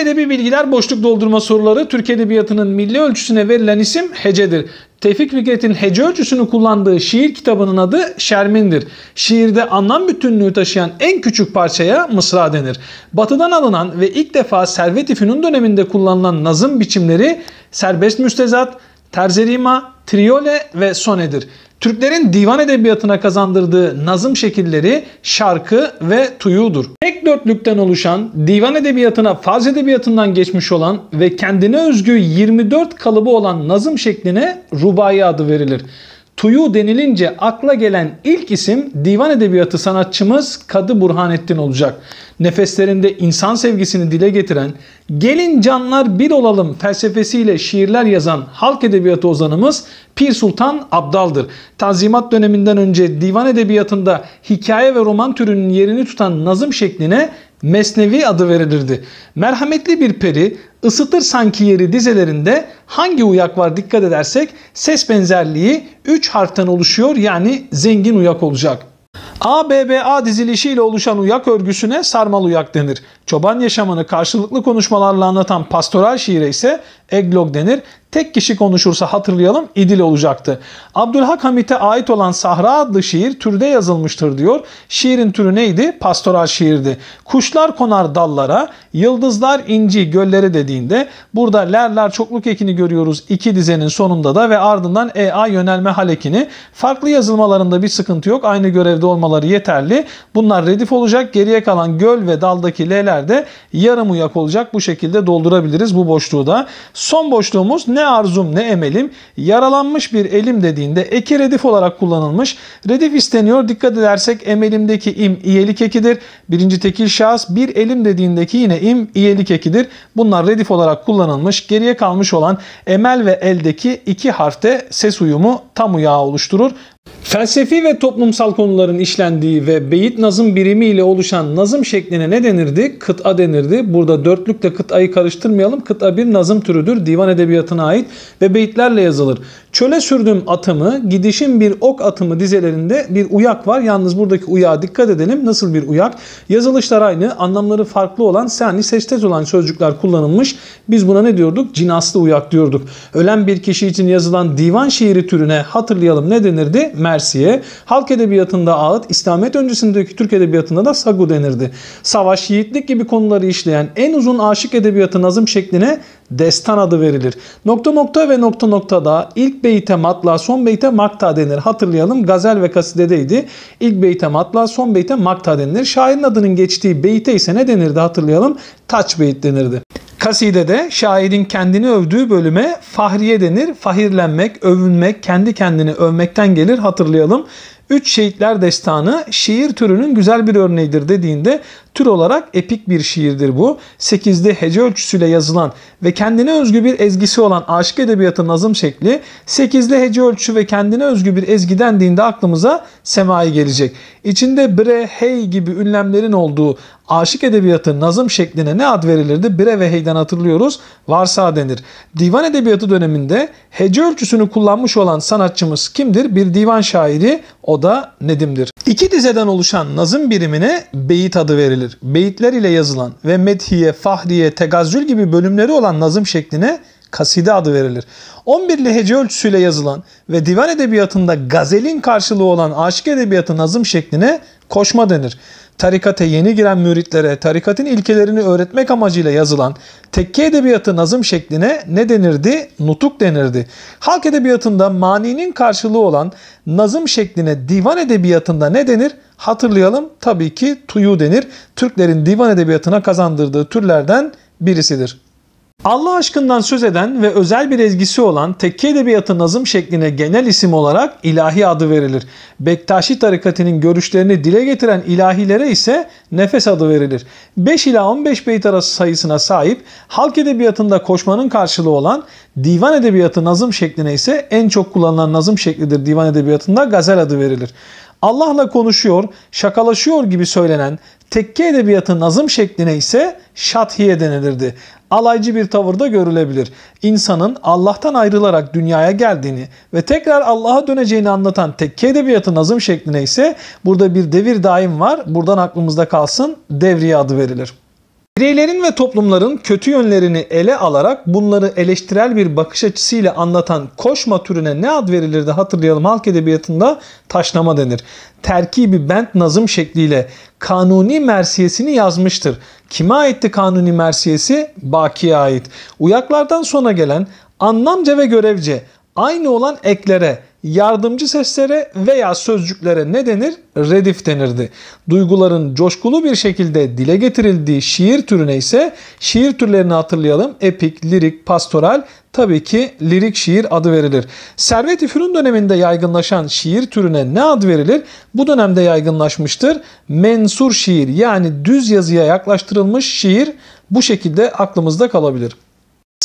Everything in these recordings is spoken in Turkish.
Edebi bilgiler boşluk doldurma soruları Türk Edebiyatı'nın milli ölçüsüne verilen isim hecedir. Tevfik Fikret'in hece ölçüsünü kullandığı şiir kitabının adı Şermin'dir. Şiirde anlam bütünlüğü taşıyan en küçük parçaya mısra denir. Batıdan alınan ve ilk defa Servet-i Fünun döneminde kullanılan nazım biçimleri serbest müstezat, terzerima, triole ve sonedir. Türklerin divan edebiyatına kazandırdığı nazım şekilleri şarkı ve tuyudur. Tek dörtlükten oluşan, divan edebiyatına faz edebiyatından geçmiş olan ve kendine özgü 24 kalıbı olan nazım şekline rubai adı verilir. Tuyu denilince akla gelen ilk isim divan edebiyatı sanatçımız Kadı Burhanettin olacak nefeslerinde insan sevgisini dile getiren, gelin canlar bir olalım felsefesiyle şiirler yazan halk edebiyatı ozanımız Pir Sultan Abdal'dır. Tanzimat döneminden önce divan edebiyatında hikaye ve roman türünün yerini tutan nazım şekline Mesnevi adı verilirdi. Merhametli bir peri ısıtır sanki yeri dizelerinde hangi uyak var dikkat edersek ses benzerliği 3 harften oluşuyor yani zengin uyak olacak. ABBA dizilişiyle oluşan uyak örgüsüne sarmal uyak denir. Çoban yaşamını karşılıklı konuşmalarla anlatan pastoral şiire ise eglog denir. Tek kişi konuşursa hatırlayalım idil olacaktı. Abdülhak Hamit'e ait olan Sahra adlı şiir türde yazılmıştır diyor. Şiirin türü neydi? Pastoral şiirdi. Kuşlar konar dallara, yıldızlar inci gölleri dediğinde burada lerler çokluk ekini görüyoruz iki dizenin sonunda da ve ardından EA yönelme halekini. Farklı yazılmalarında bir sıkıntı yok. Aynı görevde olmaları yeterli. Bunlar redif olacak. Geriye kalan göl ve daldaki L'ler de yarım uyak olacak. Bu şekilde doldurabiliriz bu boşluğu da. Son boşluğumuz ne arzum ne emelim. Yaralanmış bir elim dediğinde eki redif olarak kullanılmış. Redif isteniyor. Dikkat edersek emelimdeki im iyelik ekidir. Birinci tekil şahıs bir elim dediğindeki yine im iyelik ekidir. Bunlar redif olarak kullanılmış. Geriye kalmış olan emel ve eldeki iki harfte ses uyumu tam uyağı oluşturur. Felsefi ve toplumsal konuların işlendiği ve beyit nazım birimi ile oluşan nazım şekline ne denirdi? Kıta denirdi. Burada dörtlükle kıtayı karıştırmayalım. Kıta bir nazım türüdür. Divan edebiyatına ait ve beyitlerle yazılır. Çöle sürdüm atımı, gidişim bir ok atımı dizelerinde bir uyak var. Yalnız buradaki uyağa dikkat edelim. Nasıl bir uyak? Yazılışlar aynı, anlamları farklı olan, yani seçtez olan sözcükler kullanılmış. Biz buna ne diyorduk? Cinaslı uyak diyorduk. Ölen bir kişi için yazılan divan şiiri türüne hatırlayalım ne denirdi? Türkçe'de Mersiye, halk edebiyatında Ağıt, İslamiyet öncesindeki Türk edebiyatında da Sagu denirdi. Savaş, yiğitlik gibi konuları işleyen en uzun aşık edebiyatı nazım şekline destan adı verilir. Nokta nokta ve nokta noktada ilk beyte matla, son beyte makta denir. Hatırlayalım gazel ve kasidedeydi. İlk beyte matla, son beyte makta denilir. Şairin adının geçtiği beyte ise ne denirdi hatırlayalım? Taç beyit denirdi. Kaside de şairin kendini övdüğü bölüme fahriye denir. Fahirlenmek, övünmek, kendi kendini övmekten gelir hatırlayalım. Üç Şehitler Destanı şiir türünün güzel bir örneğidir dediğinde Tür olarak epik bir şiirdir bu. 8'de hece ölçüsüyle yazılan ve kendine özgü bir ezgisi olan aşık edebiyatı nazım şekli 8'de hece ölçüsü ve kendine özgü bir ezgi dendiğinde aklımıza semai gelecek. İçinde bre, hey gibi ünlemlerin olduğu aşık edebiyatı nazım şekline ne ad verilirdi? Bre ve heyden hatırlıyoruz. Varsa denir. Divan edebiyatı döneminde hece ölçüsünü kullanmış olan sanatçımız kimdir? Bir divan şairi o da Nedim'dir. İki dizeden oluşan nazım birimine beyit adı verilir gelir. Beyitler ile yazılan ve methiye, fahriye, tegazzül gibi bölümleri olan nazım şekline kaside adı verilir. 11 lehece ölçüsüyle yazılan ve divan edebiyatında gazelin karşılığı olan aşık edebiyatı nazım şekline koşma denir tarikate yeni giren müritlere tarikatın ilkelerini öğretmek amacıyla yazılan tekke edebiyatı nazım şekline ne denirdi? Nutuk denirdi. Halk edebiyatında maninin karşılığı olan nazım şekline divan edebiyatında ne denir? Hatırlayalım tabii ki tuyu denir. Türklerin divan edebiyatına kazandırdığı türlerden birisidir. Allah aşkından söz eden ve özel bir ezgisi olan tekke edebiyatı nazım şekline genel isim olarak ilahi adı verilir. Bektaşi tarikatının görüşlerini dile getiren ilahilere ise nefes adı verilir. 5 ila 15 beyt arası sayısına sahip halk edebiyatında koşmanın karşılığı olan divan edebiyatı nazım şekline ise en çok kullanılan nazım şeklidir divan edebiyatında gazel adı verilir. Allah'la konuşuyor, şakalaşıyor gibi söylenen tekke edebiyatı nazım şekline ise şathiye denilirdi alaycı bir tavırda görülebilir. İnsanın Allah'tan ayrılarak dünyaya geldiğini ve tekrar Allah'a döneceğini anlatan tekke edebiyatı nazım şekline ise burada bir devir daim var. Buradan aklımızda kalsın devriye adı verilir. Bireylerin ve toplumların kötü yönlerini ele alarak bunları eleştirel bir bakış açısıyla anlatan koşma türüne ne ad verilirdi hatırlayalım halk edebiyatında taşlama denir. Terkibi bent nazım şekliyle Kanuni Mersiyesini yazmıştır. Kime aitti Kanuni Mersiyesi? Baki'ye ait. Uyaklardan sonra gelen anlamca ve görevce aynı olan eklere yardımcı seslere veya sözcüklere ne denir? Redif denirdi. Duyguların coşkulu bir şekilde dile getirildiği şiir türüne ise şiir türlerini hatırlayalım. Epik, lirik, pastoral, tabii ki lirik şiir adı verilir. Servet-i Fünun döneminde yaygınlaşan şiir türüne ne ad verilir? Bu dönemde yaygınlaşmıştır. Mensur şiir yani düz yazıya yaklaştırılmış şiir bu şekilde aklımızda kalabilir.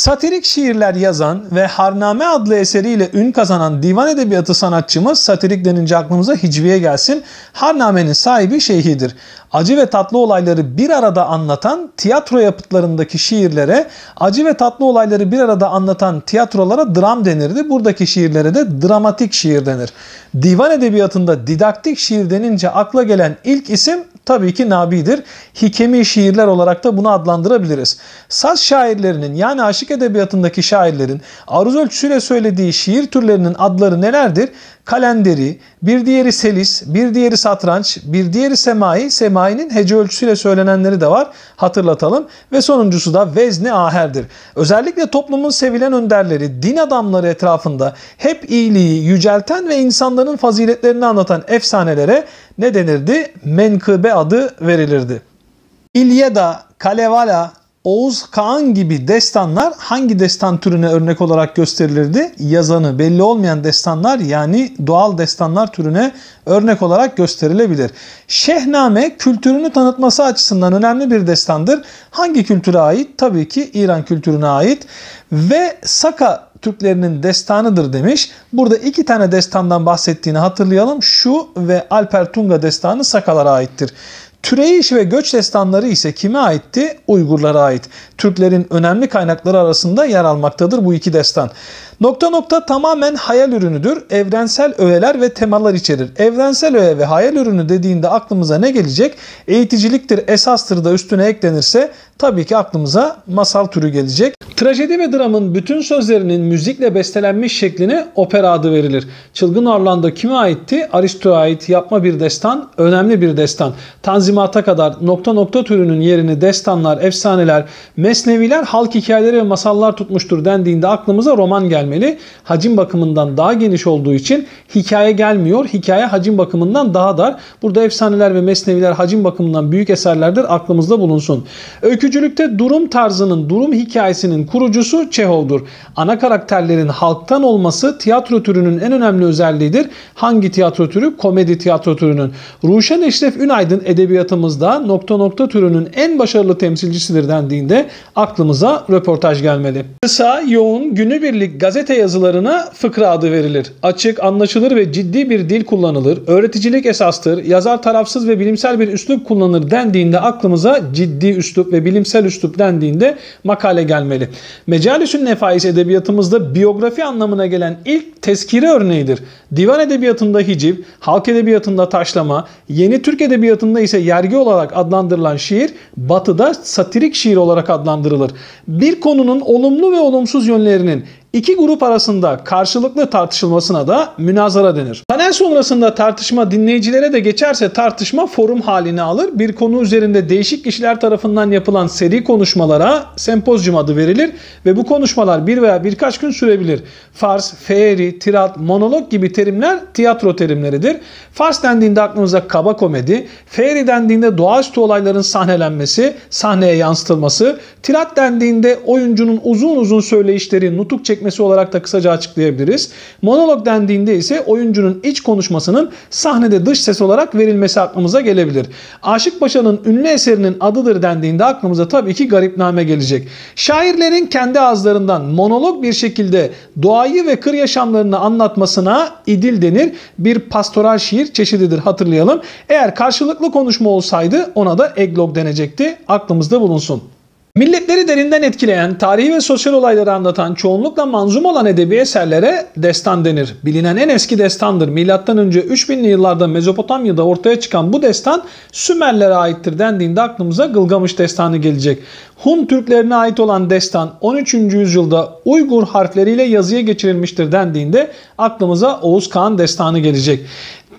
Satirik şiirler yazan ve Harname adlı eseriyle ün kazanan divan edebiyatı sanatçımız satirik denince aklımıza Hicviye gelsin. Harname'nin sahibi şeyhidir. Acı ve tatlı olayları bir arada anlatan tiyatro yapıtlarındaki şiirlere, acı ve tatlı olayları bir arada anlatan tiyatrolara dram denirdi. Buradaki şiirlere de dramatik şiir denir. Divan edebiyatında didaktik şiir denince akla gelen ilk isim tabii ki Nabi'dir. Hikemi şiirler olarak da bunu adlandırabiliriz. Saz şairlerinin yani aşık aşık edebiyatındaki şairlerin aruz ölçüsüyle söylediği şiir türlerinin adları nelerdir? Kalenderi, bir diğeri selis, bir diğeri satranç, bir diğeri semai. Semainin hece ölçüsüyle söylenenleri de var. Hatırlatalım. Ve sonuncusu da vezni aherdir. Özellikle toplumun sevilen önderleri, din adamları etrafında hep iyiliği yücelten ve insanların faziletlerini anlatan efsanelere ne denirdi? Menkıbe adı verilirdi. İlyada, Kalevala, Oğuz Kağan gibi destanlar hangi destan türüne örnek olarak gösterilirdi? Yazanı belli olmayan destanlar yani doğal destanlar türüne örnek olarak gösterilebilir. Şehname kültürünü tanıtması açısından önemli bir destandır. Hangi kültüre ait? Tabii ki İran kültürüne ait ve Saka Türklerinin destanıdır demiş. Burada iki tane destandan bahsettiğini hatırlayalım. Şu ve Alper Tunga destanı Sakalara aittir. Türeyiş ve göç destanları ise kime aitti? Uygurlara ait. Türklerin önemli kaynakları arasında yer almaktadır bu iki destan. Nokta nokta tamamen hayal ürünüdür. Evrensel öğeler ve temalar içerir. Evrensel öğe ve hayal ürünü dediğinde aklımıza ne gelecek? Eğiticiliktir, esastır da üstüne eklenirse tabii ki aklımıza masal türü gelecek. Trajedi ve dramın bütün sözlerinin müzikle bestelenmiş şekline opera adı verilir. Çılgın Orlando kime aitti? Aristo'ya ait yapma bir destan, önemli bir destan. Tanzimata kadar nokta nokta türünün yerini destanlar, efsaneler, mesneviler, halk hikayeleri ve masallar tutmuştur dendiğinde aklımıza roman gelmektedir gelmeli. Hacim bakımından daha geniş olduğu için hikaye gelmiyor. Hikaye hacim bakımından daha dar. Burada efsaneler ve mesneviler hacim bakımından büyük eserlerdir. Aklımızda bulunsun. Öykücülükte durum tarzının, durum hikayesinin kurucusu Çehov'dur. Ana karakterlerin halktan olması tiyatro türünün en önemli özelliğidir. Hangi tiyatro türü? Komedi tiyatro türünün. Ruşen Eşref Ünaydın edebiyatımızda nokta nokta türünün en başarılı temsilcisidir dendiğinde aklımıza röportaj gelmeli. Kısa, yoğun, günübirlik gazete gazete yazılarına fıkra adı verilir. Açık, anlaşılır ve ciddi bir dil kullanılır. Öğreticilik esastır. Yazar tarafsız ve bilimsel bir üslup kullanır dendiğinde aklımıza ciddi üslup ve bilimsel üslup dendiğinde makale gelmeli. Mecalisün nefais edebiyatımızda biyografi anlamına gelen ilk teskiri örneğidir. Divan edebiyatında hicip, halk edebiyatında taşlama, yeni Türk edebiyatında ise yergi olarak adlandırılan şiir, batıda satirik şiir olarak adlandırılır. Bir konunun olumlu ve olumsuz yönlerinin İki grup arasında karşılıklı tartışılmasına da münazara denir. Panel sonrasında tartışma dinleyicilere de geçerse tartışma forum halini alır. Bir konu üzerinde değişik kişiler tarafından yapılan seri konuşmalara sempozyum adı verilir ve bu konuşmalar bir veya birkaç gün sürebilir. Fars, feeri, tirat, monolog gibi terimler tiyatro terimleridir. Fars dendiğinde aklınıza kaba komedi, feeri dendiğinde doğaüstü olayların sahnelenmesi, sahneye yansıtılması, tirat dendiğinde oyuncunun uzun uzun söyleyişleri, nutuk çekmesi çekmesi olarak da kısaca açıklayabiliriz. Monolog dendiğinde ise oyuncunun iç konuşmasının sahnede dış ses olarak verilmesi aklımıza gelebilir. Aşık Paşa'nın ünlü eserinin adıdır dendiğinde aklımıza tabii ki garipname gelecek. Şairlerin kendi ağızlarından monolog bir şekilde doğayı ve kır yaşamlarını anlatmasına idil denir. Bir pastoral şiir çeşididir hatırlayalım. Eğer karşılıklı konuşma olsaydı ona da eglog denecekti. Aklımızda bulunsun. Milletleri derinden etkileyen, tarihi ve sosyal olayları anlatan, çoğunlukla manzum olan edebi eserlere destan denir. Bilinen en eski destandır. Milattan önce 3000'li yıllarda Mezopotamya'da ortaya çıkan bu destan Sümerlere aittir dendiğinde aklımıza Gılgamış destanı gelecek. Hun Türklerine ait olan destan 13. yüzyılda Uygur harfleriyle yazıya geçirilmiştir dendiğinde aklımıza Oğuz Kağan destanı gelecek.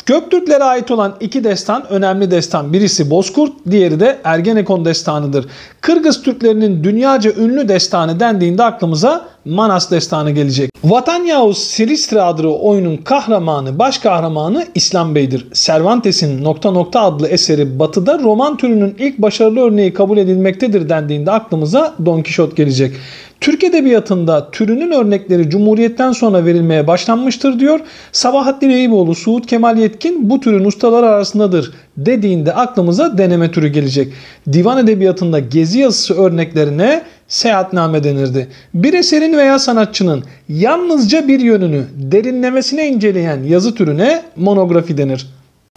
Göktürklere ait olan iki destan önemli destan. Birisi Bozkurt, diğeri de Ergenekon destanıdır. Kırgız Türklerinin dünyaca ünlü destanı dendiğinde aklımıza Manas destanı gelecek. Vatan Yavuz Silistra adlı oyunun kahramanı, baş kahramanı İslam Bey'dir. Cervantes'in nokta nokta adlı eseri batıda roman türünün ilk başarılı örneği kabul edilmektedir dendiğinde aklımıza Don Kişot gelecek. Türk Edebiyatı'nda türünün örnekleri Cumhuriyet'ten sonra verilmeye başlanmıştır diyor. Sabahattin Eyüboğlu, Suud Kemal Yetkin bu türün ustaları arasındadır dediğinde aklımıza deneme türü gelecek. Divan edebiyatında gezi yazısı örneklerine seyahatname denirdi. Bir eserin veya sanatçının yalnızca bir yönünü derinlemesine inceleyen yazı türüne monografi denir.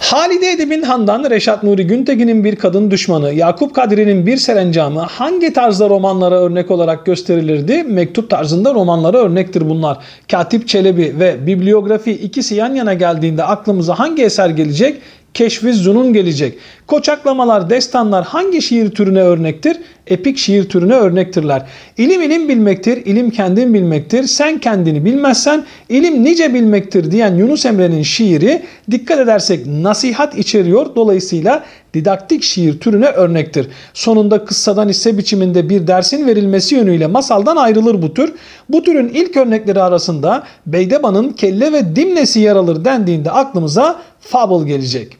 Halide Edip'in Handan, Reşat Nuri Güntekin'in bir kadın düşmanı, Yakup Kadri'nin bir serencamı hangi tarzda romanlara örnek olarak gösterilirdi? Mektup tarzında romanlara örnektir bunlar. Katip Çelebi ve bibliografi ikisi yan yana geldiğinde aklımıza hangi eser gelecek? keşfi zunun gelecek. Koçaklamalar, destanlar hangi şiir türüne örnektir? Epik şiir türüne örnektirler. İlim ilim bilmektir, ilim kendin bilmektir. Sen kendini bilmezsen ilim nice bilmektir diyen Yunus Emre'nin şiiri dikkat edersek nasihat içeriyor. Dolayısıyla didaktik şiir türüne örnektir. Sonunda kıssadan ise biçiminde bir dersin verilmesi yönüyle masaldan ayrılır bu tür. Bu türün ilk örnekleri arasında Beydeban'ın kelle ve dimnesi yer alır dendiğinde aklımıza fable gelecek.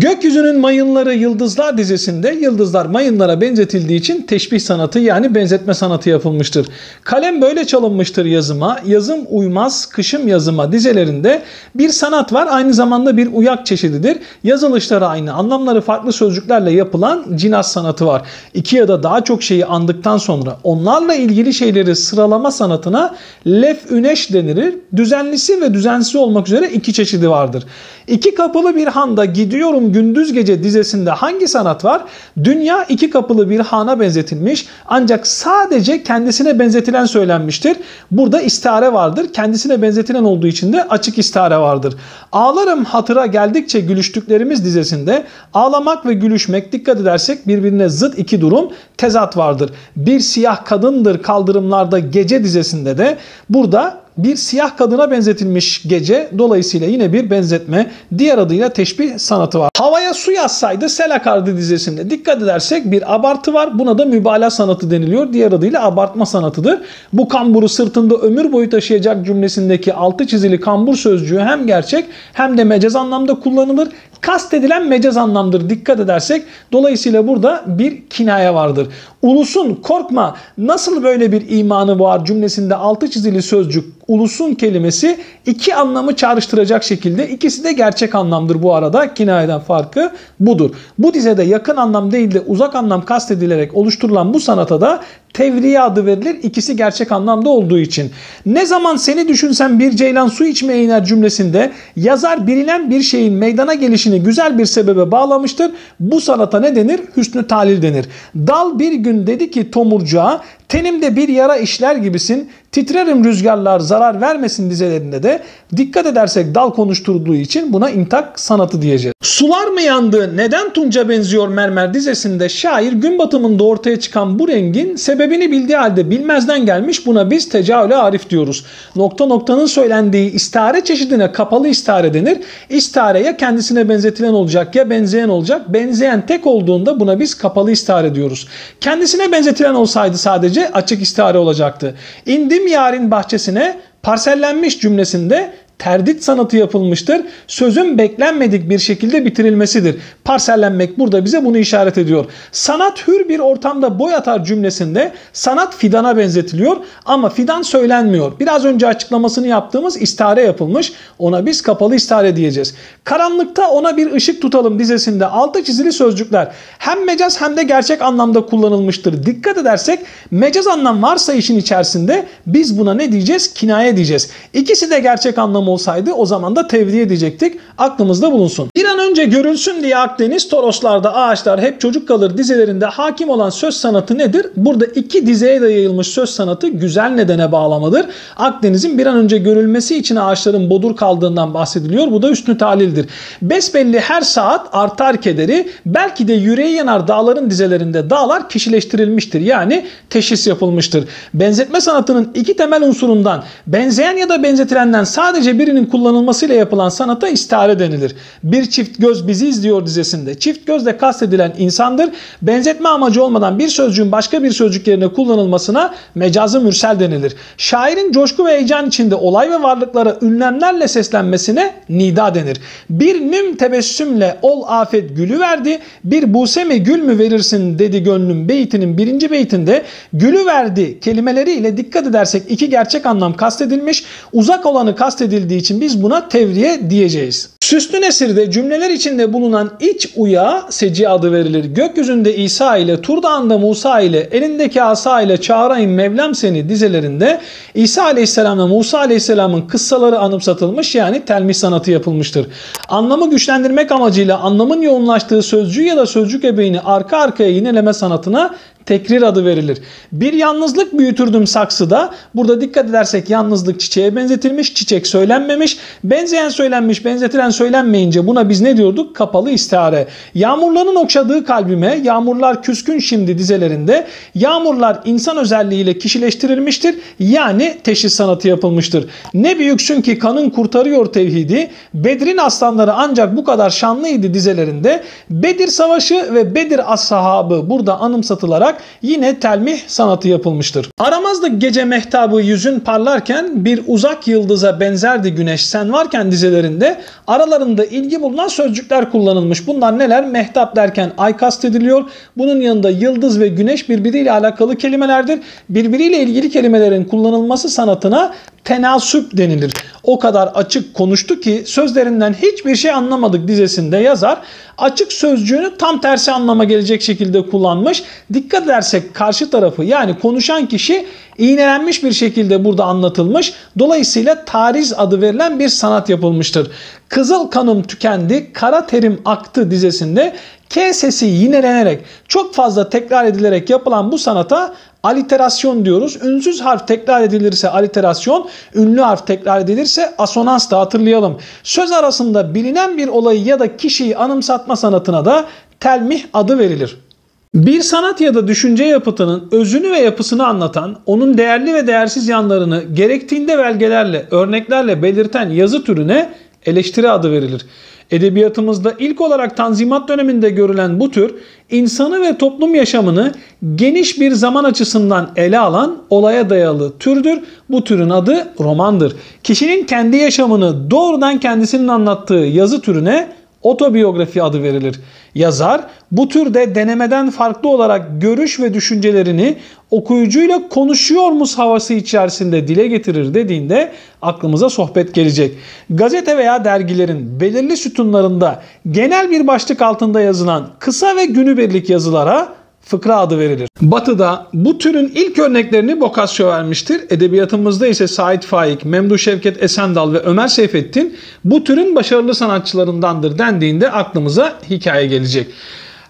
Gökyüzünün mayınları Yıldızlar dizisinde yıldızlar mayınlara benzetildiği için teşbih sanatı yani benzetme sanatı yapılmıştır. Kalem böyle çalınmıştır yazıma, yazım uymaz, kışım yazıma dizelerinde bir sanat var. Aynı zamanda bir uyak çeşididir. Yazılışları aynı, anlamları farklı sözcüklerle yapılan cinas sanatı var. İki ya da daha çok şeyi andıktan sonra onlarla ilgili şeyleri sıralama sanatına lef üneş denilir. Düzenlisi ve düzensiz olmak üzere iki çeşidi vardır. İki kapılı bir handa gidiyorum gündüz gece dizesinde hangi sanat var? Dünya iki kapılı bir hana benzetilmiş ancak sadece kendisine benzetilen söylenmiştir. Burada istihare vardır. Kendisine benzetilen olduğu için de açık istihare vardır. Ağlarım hatıra geldikçe gülüştüklerimiz dizesinde ağlamak ve gülüşmek dikkat edersek birbirine zıt iki durum tezat vardır. Bir siyah kadındır kaldırımlarda gece dizesinde de burada bir siyah kadına benzetilmiş gece dolayısıyla yine bir benzetme diğer adıyla teşbih sanatı var. Havaya su yazsaydı sel akardı dizesinde dikkat edersek bir abartı var buna da mübalağa sanatı deniliyor diğer adıyla abartma sanatıdır. Bu kamburu sırtında ömür boyu taşıyacak cümlesindeki altı çizili kambur sözcüğü hem gerçek hem de mecaz anlamda kullanılır kastedilen mecaz anlamdır dikkat edersek. Dolayısıyla burada bir kinaya vardır. Ulusun korkma nasıl böyle bir imanı var cümlesinde altı çizili sözcük ulusun kelimesi iki anlamı çağrıştıracak şekilde ikisi de gerçek anlamdır bu arada kinayeden farkı budur. Bu dizede yakın anlam değil de uzak anlam kastedilerek oluşturulan bu sanata da tevriye adı verilir. İkisi gerçek anlamda olduğu için. Ne zaman seni düşünsen bir ceylan su içmeye iner cümlesinde yazar bilinen bir şeyin meydana gelişini güzel bir sebebe bağlamıştır. Bu sanata ne denir? Hüsnü talil denir. Dal bir gün dedi ki tomurcuğa Tenimde bir yara işler gibisin, titrerim rüzgarlar zarar vermesin dizelerinde de dikkat edersek dal konuşturduğu için buna intak sanatı diyeceğiz. Sular mı yandı, neden tunca benziyor mermer dizesinde şair gün batımında ortaya çıkan bu rengin sebebi sebebini bildiği halde bilmezden gelmiş buna biz tecavüle arif diyoruz. Nokta noktanın söylendiği istare çeşidine kapalı istare denir. İstare ya kendisine benzetilen olacak ya benzeyen olacak. Benzeyen tek olduğunda buna biz kapalı istare diyoruz. Kendisine benzetilen olsaydı sadece açık istare olacaktı. İndim yarın bahçesine parsellenmiş cümlesinde terdit sanatı yapılmıştır. Sözün beklenmedik bir şekilde bitirilmesidir. Parsellenmek burada bize bunu işaret ediyor. Sanat hür bir ortamda boy atar cümlesinde sanat fidana benzetiliyor ama fidan söylenmiyor. Biraz önce açıklamasını yaptığımız istare yapılmış. Ona biz kapalı istare diyeceğiz. Karanlıkta ona bir ışık tutalım dizesinde altı çizili sözcükler hem mecaz hem de gerçek anlamda kullanılmıştır. Dikkat edersek mecaz anlam varsa işin içerisinde biz buna ne diyeceğiz? Kinaye diyeceğiz. İkisi de gerçek anlamı olsaydı o zaman da tevdi edecektik. Aklımızda bulunsun. Bir Önce görülsün diye Akdeniz, Toroslarda ağaçlar hep çocuk kalır dizelerinde hakim olan söz sanatı nedir? Burada iki dizeye de yayılmış söz sanatı güzel nedene bağlamadır. Akdeniz'in bir an önce görülmesi için ağaçların bodur kaldığından bahsediliyor. Bu da üstün talildir. Besbelli her saat artar kederi belki de yüreği yanar dağların dizelerinde dağlar kişileştirilmiştir. Yani teşhis yapılmıştır. Benzetme sanatının iki temel unsurundan benzeyen ya da benzetilenden sadece birinin kullanılmasıyla yapılan sanata istare denilir. Bir çift Göz Bizi izliyor dizesinde. çift gözle kastedilen insandır. Benzetme amacı olmadan bir sözcüğün başka bir sözcük yerine kullanılmasına mecazı mürsel denilir. Şairin coşku ve heyecan içinde olay ve varlıklara ünlemlerle seslenmesine nida denir. Bir nüm tebessümle ol afet gülü verdi, bir buse mi gül mü verirsin dedi gönlüm beytinin birinci beytinde gülü verdi kelimeleriyle dikkat edersek iki gerçek anlam kastedilmiş. Uzak olanı kastedildiği için biz buna tevriye diyeceğiz. Süslü Nesir'de cümle Seceler içinde bulunan iç uya seci adı verilir. Gökyüzünde İsa ile, tur dağında Musa ile, elindeki asa ile çağırayım Mevlam seni dizelerinde İsa Aleyhisselam ve Musa aleyhisselamın kıssaları anımsatılmış yani telmih sanatı yapılmıştır. Anlamı güçlendirmek amacıyla anlamın yoğunlaştığı sözcüğü ya da sözcük ebeğini arka arkaya yineleme sanatına tekrir adı verilir. Bir yalnızlık büyütürdüm saksıda. Burada dikkat edersek yalnızlık çiçeğe benzetilmiş, çiçek söylenmemiş. Benzeyen söylenmiş, benzetilen söylenmeyince buna biz ne diyorduk? Kapalı istihare. Yağmurların okşadığı kalbime, yağmurlar küskün şimdi dizelerinde. Yağmurlar insan özelliğiyle kişileştirilmiştir. Yani teşhis sanatı yapılmıştır. Ne büyüksün ki kanın kurtarıyor tevhidi. Bedrin aslanları ancak bu kadar şanlıydı dizelerinde. Bedir Savaşı ve Bedir Ashabı burada anımsatılarak yine telmih sanatı yapılmıştır. Aramazdı gece mehtabı yüzün parlarken bir uzak yıldıza benzerdi güneş sen varken dizelerinde aralarında ilgi bulunan sözcükler kullanılmış. Bunlar neler? Mehtap derken ay kastediliyor. Bunun yanında yıldız ve güneş birbiriyle alakalı kelimelerdir. Birbiriyle ilgili kelimelerin kullanılması sanatına tenasüp denilir. O kadar açık konuştu ki sözlerinden hiçbir şey anlamadık dizesinde yazar. Açık sözcüğünü tam tersi anlama gelecek şekilde kullanmış. Dikkat dersek karşı tarafı yani konuşan kişi iğnelenmiş bir şekilde burada anlatılmış. Dolayısıyla tariz adı verilen bir sanat yapılmıştır. Kızıl kanım tükendi, kara terim aktı dizesinde K sesi yinelenerek çok fazla tekrar edilerek yapılan bu sanata aliterasyon diyoruz. Ünsüz harf tekrar edilirse aliterasyon, ünlü harf tekrar edilirse asonans da hatırlayalım. Söz arasında bilinen bir olayı ya da kişiyi anımsatma sanatına da telmih adı verilir. Bir sanat ya da düşünce yapıtının özünü ve yapısını anlatan, onun değerli ve değersiz yanlarını gerektiğinde belgelerle, örneklerle belirten yazı türüne eleştiri adı verilir. Edebiyatımızda ilk olarak Tanzimat döneminde görülen bu tür, insanı ve toplum yaşamını geniş bir zaman açısından ele alan olaya dayalı türdür. Bu türün adı romandır. Kişinin kendi yaşamını doğrudan kendisinin anlattığı yazı türüne otobiyografi adı verilir. Yazar bu türde denemeden farklı olarak görüş ve düşüncelerini okuyucuyla konuşuyor konuşuyormuş havası içerisinde dile getirir dediğinde aklımıza sohbet gelecek. Gazete veya dergilerin belirli sütunlarında genel bir başlık altında yazılan kısa ve günübirlik yazılara fıkra adı verilir. Batı'da bu türün ilk örneklerini Boccaccio vermiştir. Edebiyatımızda ise Said Faik, Memdu Şevket Esendal ve Ömer Seyfettin bu türün başarılı sanatçılarındandır dendiğinde aklımıza hikaye gelecek.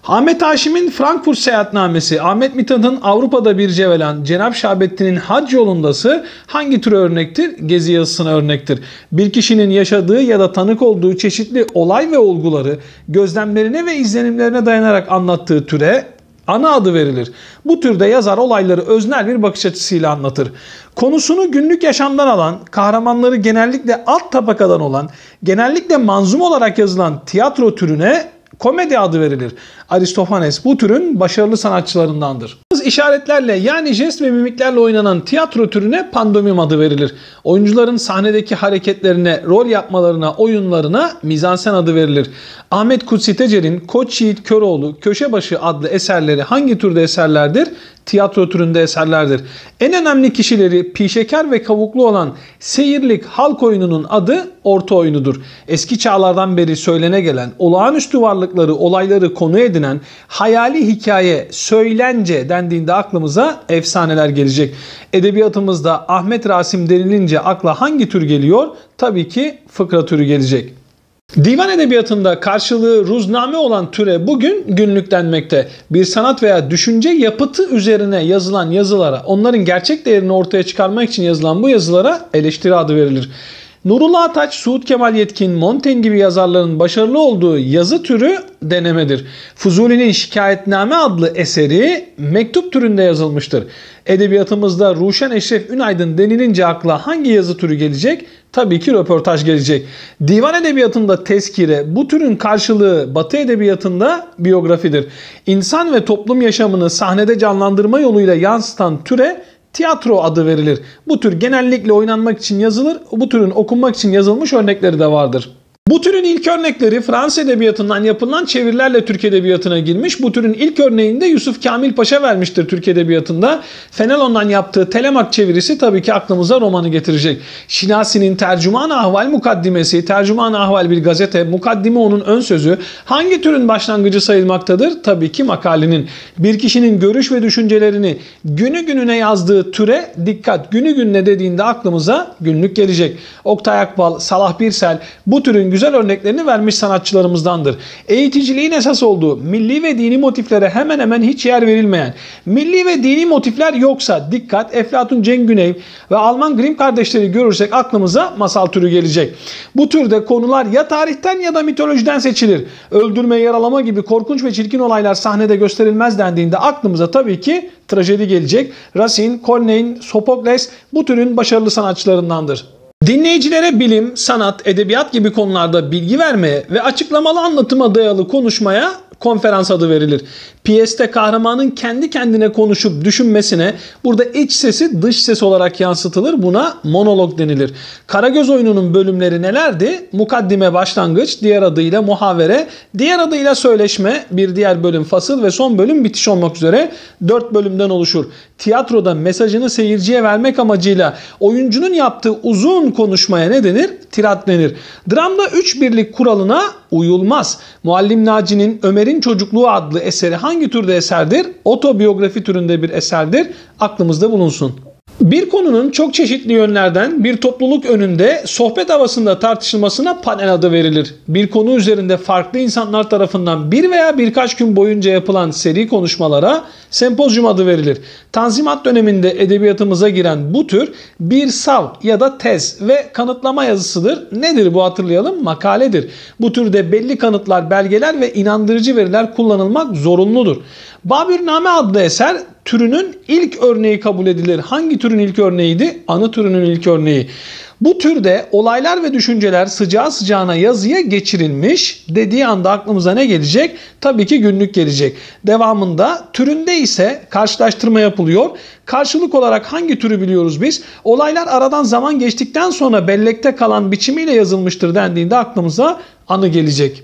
Ahmet Haşim'in Frankfurt seyahatnamesi, Ahmet Mithat'ın Avrupa'da bir cevelen, Cenab Şahbettin'in hac yolundası hangi tür örnektir? Gezi yazısına örnektir. Bir kişinin yaşadığı ya da tanık olduğu çeşitli olay ve olguları gözlemlerine ve izlenimlerine dayanarak anlattığı türe ana adı verilir. Bu türde yazar olayları öznel bir bakış açısıyla anlatır. Konusunu günlük yaşamdan alan, kahramanları genellikle alt tabakadan olan, genellikle manzum olarak yazılan tiyatro türüne komedi adı verilir. Aristofanes bu türün başarılı sanatçılarındandır. İşaretlerle yani jest ve mimiklerle oynanan tiyatro türüne pandomim adı verilir. Oyuncuların sahnedeki hareketlerine, rol yapmalarına, oyunlarına mizansen adı verilir. Ahmet Kutsi Tecer'in Koç Yiğit Köroğlu Köşebaşı adlı eserleri hangi türde eserlerdir? Tiyatro türünde eserlerdir. En önemli kişileri pişeker ve kavuklu olan seyirlik halk oyununun adı orta oyunudur. Eski çağlardan beri söylene gelen olağanüstü varlıkları, olayları konu edin edinen hayali hikaye, söylence dendiğinde aklımıza efsaneler gelecek. Edebiyatımızda Ahmet Rasim denilince akla hangi tür geliyor? Tabii ki fıkra türü gelecek. Divan edebiyatında karşılığı ruzname olan türe bugün günlük denmekte. Bir sanat veya düşünce yapıtı üzerine yazılan yazılara, onların gerçek değerini ortaya çıkarmak için yazılan bu yazılara eleştiri adı verilir. Nurullah Ataç, Suud Kemal Yetkin, Monten gibi yazarların başarılı olduğu yazı türü denemedir. Fuzuli'nin Şikayetname adlı eseri mektup türünde yazılmıştır. Edebiyatımızda Ruşen Eşref Ünaydın denilince akla hangi yazı türü gelecek? Tabii ki röportaj gelecek. Divan edebiyatında tezkire, bu türün karşılığı Batı edebiyatında biyografidir. İnsan ve toplum yaşamını sahnede canlandırma yoluyla yansıtan türe tiyatro adı verilir. Bu tür genellikle oynanmak için yazılır, bu türün okunmak için yazılmış örnekleri de vardır. Bu türün ilk örnekleri Fransız edebiyatından yapılan çevirilerle Türk edebiyatına girmiş. Bu türün ilk örneğinde Yusuf Kamil Paşa vermiştir Türk edebiyatında. Fenelon'dan yaptığı Telemak çevirisi tabii ki aklımıza romanı getirecek. Şinasi'nin Tercüman Ahval Mukaddimesi, Tercüman Ahval bir gazete, mukaddime onun ön sözü hangi türün başlangıcı sayılmaktadır? Tabii ki makalenin. Bir kişinin görüş ve düşüncelerini günü gününe yazdığı türe dikkat günü gününe dediğinde aklımıza günlük gelecek. Oktay Akbal, Salah Birsel bu türün güzel örneklerini vermiş sanatçılarımızdandır. Eğiticiliğin esas olduğu milli ve dini motiflere hemen hemen hiç yer verilmeyen, milli ve dini motifler yoksa dikkat Eflatun Cengüneyv ve Alman Grimm kardeşleri görürsek aklımıza masal türü gelecek. Bu türde konular ya tarihten ya da mitolojiden seçilir. Öldürme, yaralama gibi korkunç ve çirkin olaylar sahnede gösterilmez dendiğinde aklımıza tabii ki trajedi gelecek. Racine, Corneille, Sophocles bu türün başarılı sanatçılarındandır. Dinleyicilere bilim, sanat, edebiyat gibi konularda bilgi vermeye ve açıklamalı anlatıma dayalı konuşmaya konferans adı verilir. Piyeste kahramanın kendi kendine konuşup düşünmesine burada iç sesi dış ses olarak yansıtılır. Buna monolog denilir. Karagöz oyununun bölümleri nelerdi? Mukaddime başlangıç, diğer adıyla muhavere, diğer adıyla söyleşme, bir diğer bölüm fasıl ve son bölüm bitiş olmak üzere 4 bölümden oluşur. Tiyatroda mesajını seyirciye vermek amacıyla oyuncunun yaptığı uzun konuşmaya ne denir? Tirat denir. Dramda 3 birlik kuralına uyulmaz. Muallim Naci'nin Ömer'i Şiirlerin Çocukluğu adlı eseri hangi türde eserdir? Otobiyografi türünde bir eserdir. Aklımızda bulunsun. Bir konunun çok çeşitli yönlerden bir topluluk önünde sohbet havasında tartışılmasına panel adı verilir. Bir konu üzerinde farklı insanlar tarafından bir veya birkaç gün boyunca yapılan seri konuşmalara sempozyum adı verilir. Tanzimat döneminde edebiyatımıza giren bu tür bir sav ya da tez ve kanıtlama yazısıdır. Nedir bu hatırlayalım? Makaledir. Bu türde belli kanıtlar, belgeler ve inandırıcı veriler kullanılmak zorunludur. Babürname adlı eser türünün ilk örneği kabul edilir. Hangi türün ilk örneğiydi? Anı türünün ilk örneği. Bu türde olaylar ve düşünceler sıcağı sıcağına yazıya geçirilmiş dediği anda aklımıza ne gelecek? Tabii ki günlük gelecek. Devamında türünde ise karşılaştırma yapılıyor. Karşılık olarak hangi türü biliyoruz biz? Olaylar aradan zaman geçtikten sonra bellekte kalan biçimiyle yazılmıştır dendiğinde aklımıza anı gelecek.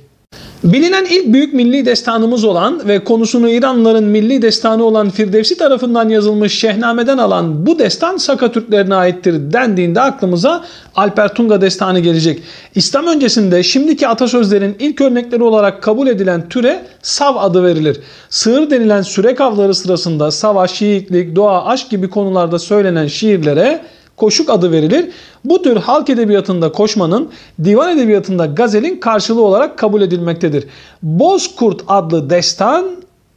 Bilinen ilk büyük milli destanımız olan ve konusunu İranların milli destanı olan Firdevsi tarafından yazılmış Şehname'den alan bu destan Saka Türklerine aittir dendiğinde aklımıza Alper Tunga destanı gelecek. İslam öncesinde şimdiki atasözlerin ilk örnekleri olarak kabul edilen türe sav adı verilir. Sığır denilen sürek avları sırasında savaş, şiitlik, doğa, aşk gibi konularda söylenen şiirlere koşuk adı verilir. Bu tür halk edebiyatında koşmanın, divan edebiyatında gazelin karşılığı olarak kabul edilmektedir. Bozkurt adlı destan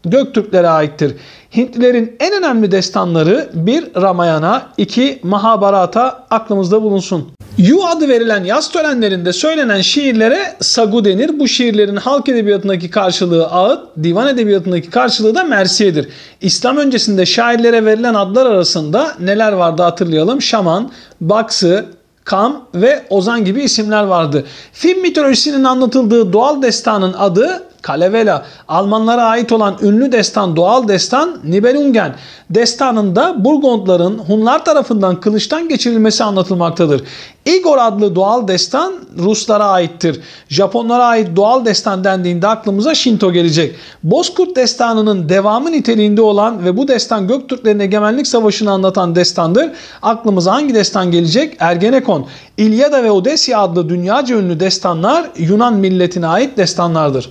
Göktürklere aittir. Hintlilerin en önemli destanları bir Ramayana, iki Mahabharata aklımızda bulunsun. Yu adı verilen yaz törenlerinde söylenen şiirlere sagu denir. Bu şiirlerin halk edebiyatındaki karşılığı ağıt, divan edebiyatındaki karşılığı da mersiyedir. İslam öncesinde şairlere verilen adlar arasında neler vardı hatırlayalım. Şaman, Baksı, Kam ve Ozan gibi isimler vardı. Film mitolojisinin anlatıldığı doğal destanın adı Kalevela, Almanlara ait olan ünlü destan, doğal destan Nibelungen. Destanında Burgundların Hunlar tarafından kılıçtan geçirilmesi anlatılmaktadır. Igor adlı doğal destan Ruslara aittir. Japonlara ait doğal destan dendiğinde aklımıza Shinto gelecek. Bozkurt destanının devamı niteliğinde olan ve bu destan Göktürklerin egemenlik savaşını anlatan destandır. Aklımıza hangi destan gelecek? Ergenekon. İlyada ve Odesya adlı dünyaca ünlü destanlar Yunan milletine ait destanlardır.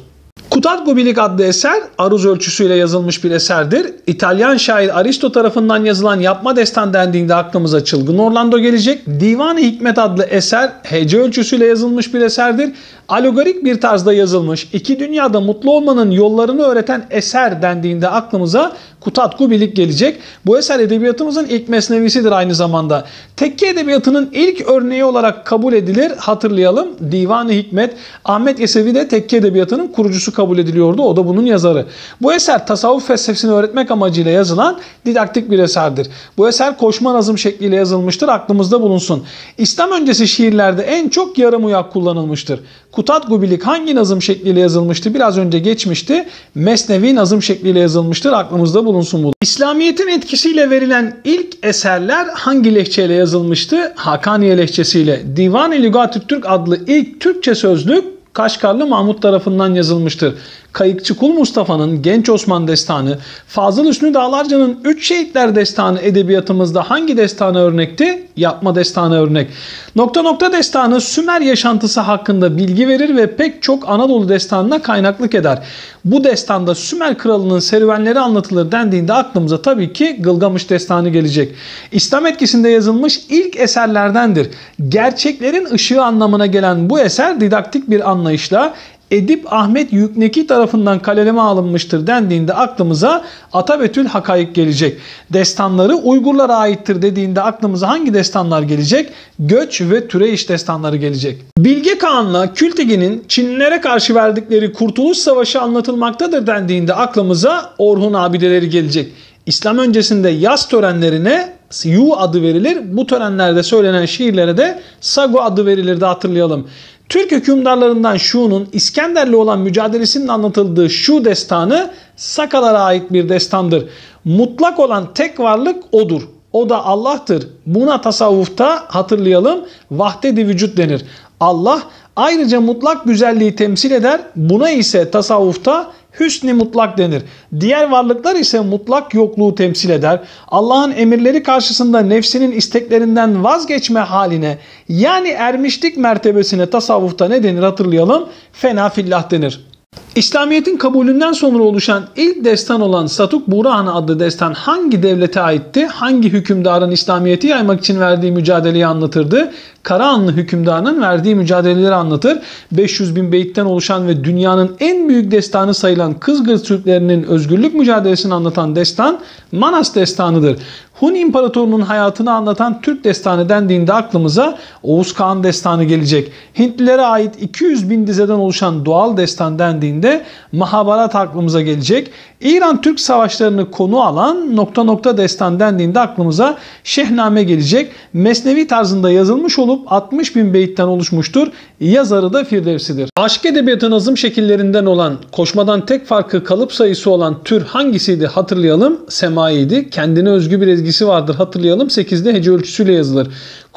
Kutat Gubilik adlı eser aruz ölçüsüyle yazılmış bir eserdir. İtalyan şair Aristo tarafından yazılan yapma destan dendiğinde aklımıza çılgın Orlando gelecek. Divan-ı Hikmet adlı eser hece ölçüsüyle yazılmış bir eserdir. Alegorik bir tarzda yazılmış, iki dünyada mutlu olmanın yollarını öğreten eser dendiğinde aklımıza Kutatku Bilik gelecek. Bu eser edebiyatımızın ilk mesnevisidir aynı zamanda. Tekke edebiyatının ilk örneği olarak kabul edilir. Hatırlayalım Divan-ı Hikmet. Ahmet Yesevi de tekke edebiyatının kurucusu kabul ediliyordu. O da bunun yazarı. Bu eser tasavvuf felsefesini öğretmek amacıyla yazılan didaktik bir eserdir. Bu eser koşma nazım şekliyle yazılmıştır. Aklımızda bulunsun. İslam öncesi şiirlerde en çok yarım uyak kullanılmıştır. Kutat Gubilik hangi nazım şekliyle yazılmıştı? Biraz önce geçmişti. Mesnevi nazım şekliyle yazılmıştır. Aklımızda bulunsun bu. İslamiyet'in etkisiyle verilen ilk eserler hangi lehçeyle yazılmıştı? Hakaniye lehçesiyle. Divan-ı Lügatü Türk adlı ilk Türkçe sözlük Kaşgarlı Mahmut tarafından yazılmıştır. Kayıkçı Kul Mustafa'nın Genç Osman Destanı, Fazıl Hüsnü Dağlarca'nın Üç Şehitler Destanı edebiyatımızda hangi destana örnekti? Yapma destanı örnek. Nokta nokta destanı Sümer yaşantısı hakkında bilgi verir ve pek çok Anadolu destanına kaynaklık eder. Bu destanda Sümer kralının serüvenleri anlatılır dendiğinde aklımıza tabii ki Gılgamış destanı gelecek. İslam etkisinde yazılmış ilk eserlerdendir. Gerçeklerin ışığı anlamına gelen bu eser didaktik bir anlayışla Edip Ahmet Yükneki tarafından kaleme alınmıştır dendiğinde aklımıza Atabetül Hakayık gelecek. Destanları Uygurlara aittir dediğinde aklımıza hangi destanlar gelecek? Göç ve Türeyiş destanları gelecek. Bilge Kağan'la Kültegin'in Çinlilere karşı verdikleri Kurtuluş Savaşı anlatılmaktadır dendiğinde aklımıza Orhun abideleri gelecek. İslam öncesinde yaz törenlerine Yu adı verilir. Bu törenlerde söylenen şiirlere de Sagu adı verilir. De hatırlayalım. Türk hükümdarlarından Şu'nun İskender'le olan mücadelesinin anlatıldığı Şu destanı Sakalara ait bir destandır. Mutlak olan tek varlık odur. O da Allah'tır. Buna tasavvufta hatırlayalım vahdedi vücut denir. Allah ayrıca mutlak güzelliği temsil eder. Buna ise tasavvufta hüsni mutlak denir. Diğer varlıklar ise mutlak yokluğu temsil eder. Allah'ın emirleri karşısında nefsinin isteklerinden vazgeçme haline yani ermişlik mertebesine tasavvufta ne denir hatırlayalım? Fena fillah denir. İslamiyet'in kabulünden sonra oluşan ilk destan olan Satuk Burhan adlı destan hangi devlete aitti? Hangi hükümdarın İslamiyet'i yaymak için verdiği mücadeleyi anlatırdı? Karahanlı hükümdarının verdiği mücadeleleri anlatır. 500 bin beyitten oluşan ve dünyanın en büyük destanı sayılan Kızgır Türklerinin özgürlük mücadelesini anlatan destan Manas destanıdır. Hun İmparatorunun hayatını anlatan Türk destanı dendiğinde aklımıza Oğuz Kağan destanı gelecek. Hintlilere ait 200 bin dizeden oluşan doğal destan dendiğinde Mahabharat aklımıza gelecek. İran-Türk savaşlarını konu alan nokta nokta destan dendiğinde aklımıza Şehname gelecek. Mesnevi tarzında yazılmış olup 60 bin beyitten oluşmuştur. Yazarı da Firdevsi'dir. Aşk edebiyatı nazım şekillerinden olan koşmadan tek farkı kalıp sayısı olan tür hangisiydi hatırlayalım. Sema'ydı. Kendine özgü bir ezgi bilgisi vardır hatırlayalım. 8'de hece ölçüsüyle yazılır.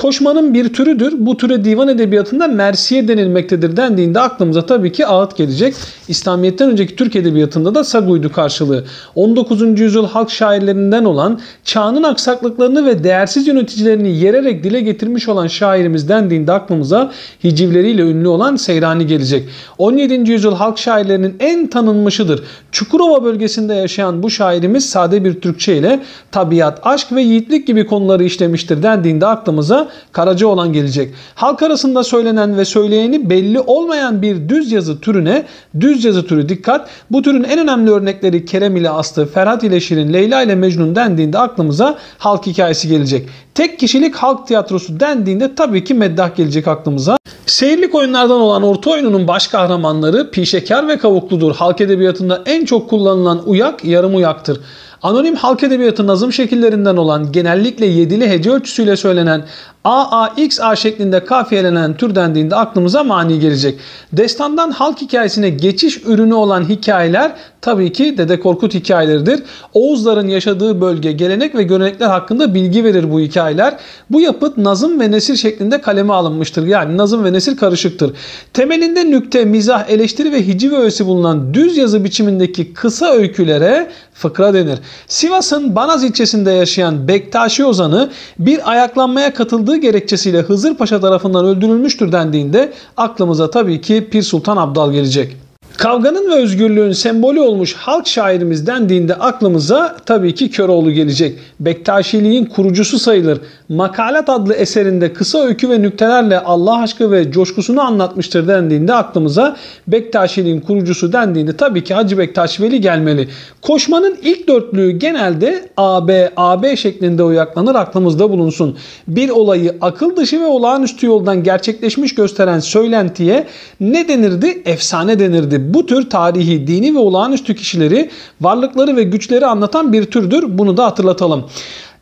Koşmanın bir türüdür. Bu türe divan edebiyatında mersiye denilmektedir dendiğinde aklımıza tabii ki ağıt gelecek. İslamiyet'ten önceki Türk edebiyatında da saguydu karşılığı. 19. yüzyıl halk şairlerinden olan çağının aksaklıklarını ve değersiz yöneticilerini yererek dile getirmiş olan şairimiz dendiğinde aklımıza hicivleriyle ünlü olan Seyrani gelecek. 17. yüzyıl halk şairlerinin en tanınmışıdır. Çukurova bölgesinde yaşayan bu şairimiz sade bir Türkçe ile tabiat, aşk ve yiğitlik gibi konuları işlemiştir dendiğinde aklımıza karaca olan gelecek. Halk arasında söylenen ve söyleyeni belli olmayan bir düz yazı türüne düz yazı türü dikkat. Bu türün en önemli örnekleri Kerem ile Aslı, Ferhat ile Şirin, Leyla ile Mecnun dendiğinde aklımıza halk hikayesi gelecek. Tek kişilik halk tiyatrosu dendiğinde tabii ki meddah gelecek aklımıza. Seyirlik oyunlardan olan orta oyununun baş kahramanları pişekar ve kavukludur. Halk edebiyatında en çok kullanılan uyak yarım uyaktır. Anonim halk edebiyatı nazım şekillerinden olan genellikle yedili hece ölçüsüyle söylenen AAXA şeklinde kafiyelenen tür dendiğinde aklımıza mani gelecek. Destandan halk hikayesine geçiş ürünü olan hikayeler tabii ki Dede Korkut hikayeleridir. Oğuzların yaşadığı bölge, gelenek ve görenekler hakkında bilgi verir bu hikayeler. Bu yapıt nazım ve nesir şeklinde kaleme alınmıştır. Yani nazım ve nesir karışıktır. Temelinde nükte, mizah, eleştiri ve hiciv öğesi bulunan düz yazı biçimindeki kısa öykülere fıkra denir. Sivas'ın Banaz ilçesinde yaşayan Bektaşi Ozan'ı bir ayaklanmaya katıldığı yakınlığı gerekçesiyle Hızır Paşa tarafından öldürülmüştür dendiğinde aklımıza tabii ki Pir Sultan Abdal gelecek. Kavganın ve özgürlüğün sembolü olmuş halk şairimiz dendiğinde aklımıza tabii ki Köroğlu gelecek. Bektaşiliğin kurucusu sayılır. Makalat adlı eserinde kısa öykü ve nüktelerle Allah aşkı ve coşkusunu anlatmıştır dendiğinde aklımıza Bektaşiliğin kurucusu dendiğinde tabii ki Hacı Bektaş Veli gelmeli. Koşmanın ilk dörtlüğü genelde AB, AB şeklinde uyaklanır aklımızda bulunsun. Bir olayı akıl dışı ve olağanüstü yoldan gerçekleşmiş gösteren söylentiye ne denirdi? Efsane denirdi bu tür tarihi, dini ve olağanüstü kişileri, varlıkları ve güçleri anlatan bir türdür. Bunu da hatırlatalım.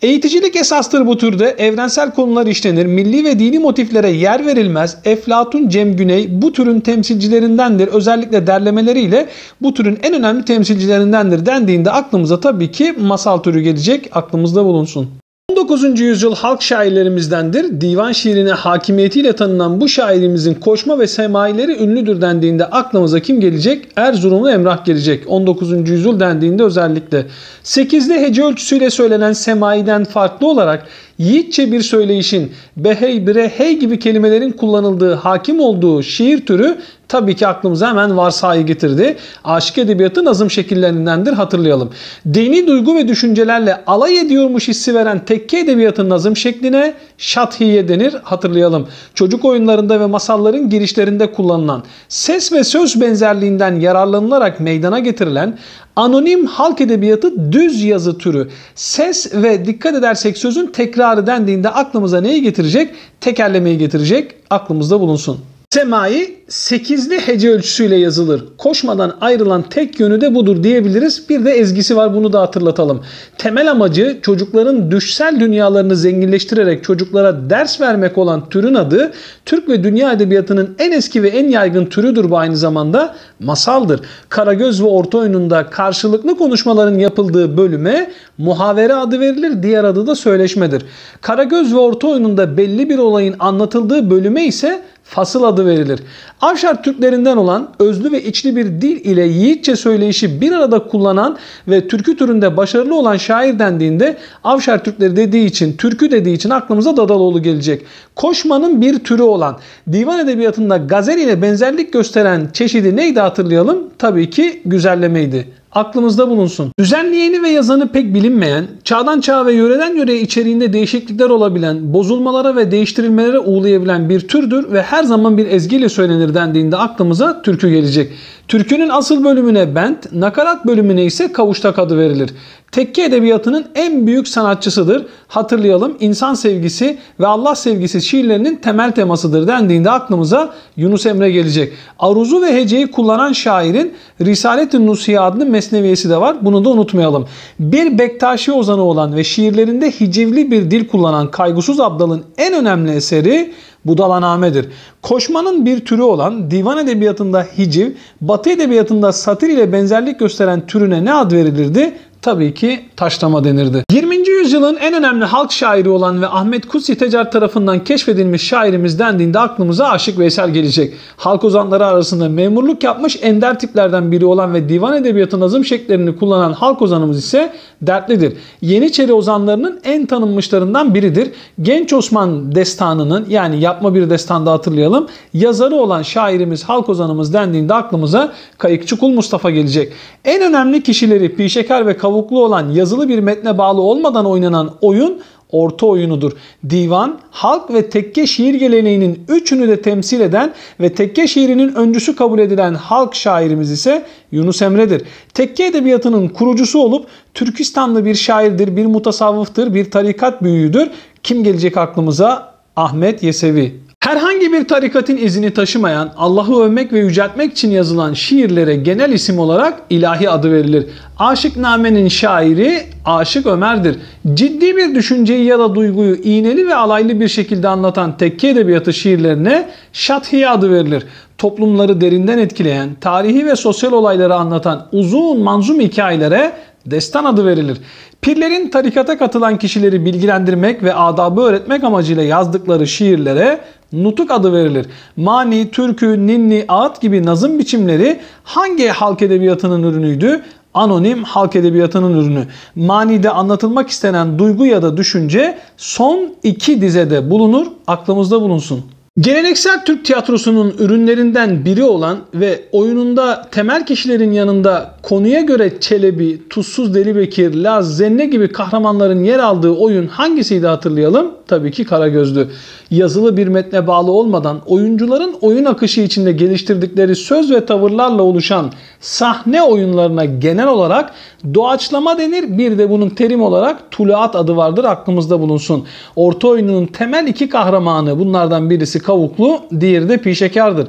Eğiticilik esastır bu türde. Evrensel konular işlenir. Milli ve dini motiflere yer verilmez. Eflatun Cem Güney bu türün temsilcilerindendir. Özellikle derlemeleriyle bu türün en önemli temsilcilerindendir dendiğinde aklımıza tabii ki masal türü gelecek. Aklımızda bulunsun. 19. yüzyıl halk şairlerimizdendir. Divan şiirine hakimiyetiyle tanınan bu şairimizin koşma ve semaileri ünlüdür dendiğinde aklımıza kim gelecek? Erzurumlu Emrah gelecek. 19. yüzyıl dendiğinde özellikle. 8'li hece ölçüsüyle söylenen semaiden farklı olarak yiğitçe bir söyleyişin behey hey gibi kelimelerin kullanıldığı hakim olduğu şiir türü tabii ki aklımıza hemen varsayı getirdi. Aşık edebiyatı nazım şekillerindendir hatırlayalım. Dini duygu ve düşüncelerle alay ediyormuş hissi veren tekke edebiyatın nazım şekline şathiye denir hatırlayalım. Çocuk oyunlarında ve masalların girişlerinde kullanılan ses ve söz benzerliğinden yararlanılarak meydana getirilen anonim halk edebiyatı düz yazı türü. Ses ve dikkat edersek sözün tekrarı dendiğinde aklımıza neyi getirecek? Tekerlemeyi getirecek aklımızda bulunsun. Semai sekizli hece ölçüsüyle yazılır. Koşmadan ayrılan tek yönü de budur diyebiliriz. Bir de ezgisi var bunu da hatırlatalım. Temel amacı çocukların düşsel dünyalarını zenginleştirerek çocuklara ders vermek olan türün adı Türk ve dünya edebiyatının en eski ve en yaygın türüdür bu aynı zamanda masaldır. Karagöz ve Orta Oyununda karşılıklı konuşmaların yapıldığı bölüme muhavere adı verilir. Diğer adı da söyleşmedir. Karagöz ve Orta Oyununda belli bir olayın anlatıldığı bölüme ise fasıl adı verilir. Avşar Türklerinden olan özlü ve içli bir dil ile yiğitçe söyleyişi bir arada kullanan ve türkü türünde başarılı olan şair dendiğinde Avşar Türkleri dediği için, türkü dediği için aklımıza Dadaloğlu gelecek. Koşmanın bir türü olan, divan edebiyatında gazel ile benzerlik gösteren çeşidi neydi hatırlayalım? Tabii ki güzellemeydi aklımızda bulunsun. Düzenleyeni ve yazanı pek bilinmeyen, çağdan çağa ve yöreden yöreye içeriğinde değişiklikler olabilen, bozulmalara ve değiştirilmelere uğrayabilen bir türdür ve her zaman bir ezgiyle söylenir dendiğinde aklımıza türkü gelecek. Türkünün asıl bölümüne bent, nakarat bölümüne ise kavuştak adı verilir tekke edebiyatının en büyük sanatçısıdır. Hatırlayalım insan sevgisi ve Allah sevgisi şiirlerinin temel temasıdır dendiğinde aklımıza Yunus Emre gelecek. Aruzu ve heceyi kullanan şairin Risalet-i Nusiye adlı mesneviyesi de var. Bunu da unutmayalım. Bir Bektaşi ozanı olan ve şiirlerinde hicivli bir dil kullanan Kaygusuz Abdal'ın en önemli eseri budalanamedir. Koşmanın bir türü olan divan edebiyatında hiciv, batı edebiyatında satir ile benzerlik gösteren türüne ne ad verilirdi? tabii ki taşlama denirdi. 20. yüzyılın en önemli halk şairi olan ve Ahmet Kutsi Tecer tarafından keşfedilmiş şairimiz dendiğinde aklımıza Aşık Veysel gelecek. Halk ozanları arasında memurluk yapmış ender tiplerden biri olan ve divan edebiyatı nazım şeklerini kullanan halk ozanımız ise dertlidir. Yeniçeri ozanlarının en tanınmışlarından biridir. Genç Osman destanının yani yapma bir destanda hatırlayalım yazarı olan şairimiz halk ozanımız dendiğinde aklımıza Kayıkçı Kul Mustafa gelecek. En önemli kişileri Pişekar ve Kal kavuklu olan yazılı bir metne bağlı olmadan oynanan oyun orta oyunudur. Divan, halk ve tekke şiir geleneğinin üçünü de temsil eden ve tekke şiirinin öncüsü kabul edilen halk şairimiz ise Yunus Emre'dir. Tekke edebiyatının kurucusu olup Türkistanlı bir şairdir, bir mutasavvıftır, bir tarikat büyüğüdür. Kim gelecek aklımıza? Ahmet Yesevi. Herhangi bir tarikatın izini taşımayan, Allah'ı övmek ve yüceltmek için yazılan şiirlere genel isim olarak ilahi adı verilir. Aşık Aşıkname'nin şairi Aşık Ömer'dir. Ciddi bir düşünceyi ya da duyguyu iğneli ve alaylı bir şekilde anlatan tekke edebiyatı şiirlerine şathiye adı verilir. Toplumları derinden etkileyen, tarihi ve sosyal olayları anlatan uzun manzum hikayelere destan adı verilir. Pirlerin tarikata katılan kişileri bilgilendirmek ve adabı öğretmek amacıyla yazdıkları şiirlere nutuk adı verilir. Mani, türkü, ninni, ağıt gibi nazım biçimleri hangi halk edebiyatının ürünüydü? Anonim halk edebiyatının ürünü. Mani'de anlatılmak istenen duygu ya da düşünce son iki dizede bulunur, aklımızda bulunsun. Geleneksel Türk tiyatrosunun ürünlerinden biri olan ve oyununda temel kişilerin yanında konuya göre Çelebi, Tuzsuz Delibekir, Laz, Zenne gibi kahramanların yer aldığı oyun hangisiydi hatırlayalım? Tabii ki Karagözlü. Yazılı bir metne bağlı olmadan oyuncuların oyun akışı içinde geliştirdikleri söz ve tavırlarla oluşan Sahne oyunlarına genel olarak doğaçlama denir. Bir de bunun terim olarak tuluat adı vardır aklımızda bulunsun. Orta oyunun temel iki kahramanı bunlardan birisi kavuklu, diğeri de pişekardır.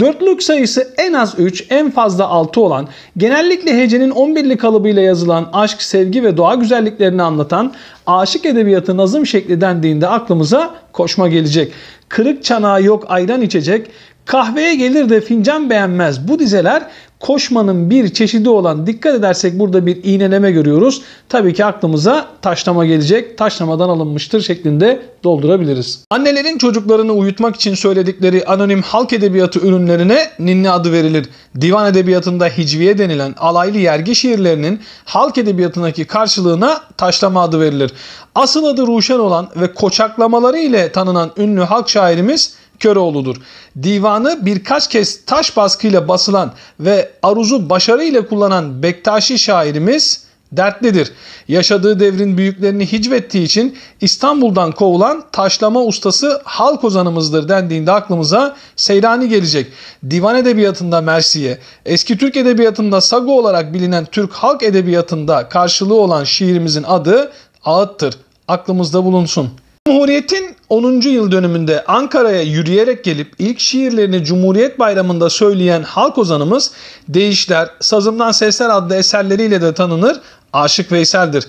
Dörtlük sayısı en az 3, en fazla 6 olan, genellikle hecenin 11'li kalıbıyla yazılan aşk, sevgi ve doğa güzelliklerini anlatan aşık edebiyatı nazım şekli dendiğinde aklımıza koşma gelecek. Kırık çanağı yok ayran içecek, Kahveye gelir de fincan beğenmez. Bu dizeler koşmanın bir çeşidi olan dikkat edersek burada bir iğneleme görüyoruz. Tabii ki aklımıza taşlama gelecek. Taşlamadan alınmıştır şeklinde doldurabiliriz. Annelerin çocuklarını uyutmak için söyledikleri anonim halk edebiyatı ürünlerine ninni adı verilir. Divan edebiyatında hicviye denilen alaylı yergi şiirlerinin halk edebiyatındaki karşılığına taşlama adı verilir. Asıl adı Ruşen olan ve koçaklamaları ile tanınan ünlü halk şairimiz Köroğlu'dur. Divanı birkaç kez taş baskıyla basılan ve aruzu başarıyla kullanan Bektaşi şairimiz dertlidir. Yaşadığı devrin büyüklerini hicvettiği için İstanbul'dan kovulan taşlama ustası halk ozanımızdır dendiğinde aklımıza Seyrani gelecek. Divan edebiyatında Mersiye, eski Türk edebiyatında Sago olarak bilinen Türk halk edebiyatında karşılığı olan şiirimizin adı Ağıt'tır. Aklımızda bulunsun. Cumhuriyet'in 10. yıl dönümünde Ankara'ya yürüyerek gelip ilk şiirlerini Cumhuriyet Bayramı'nda söyleyen halk ozanımız Değişler, Sazımdan Sesler adlı eserleriyle de tanınır Aşık Veysel'dir.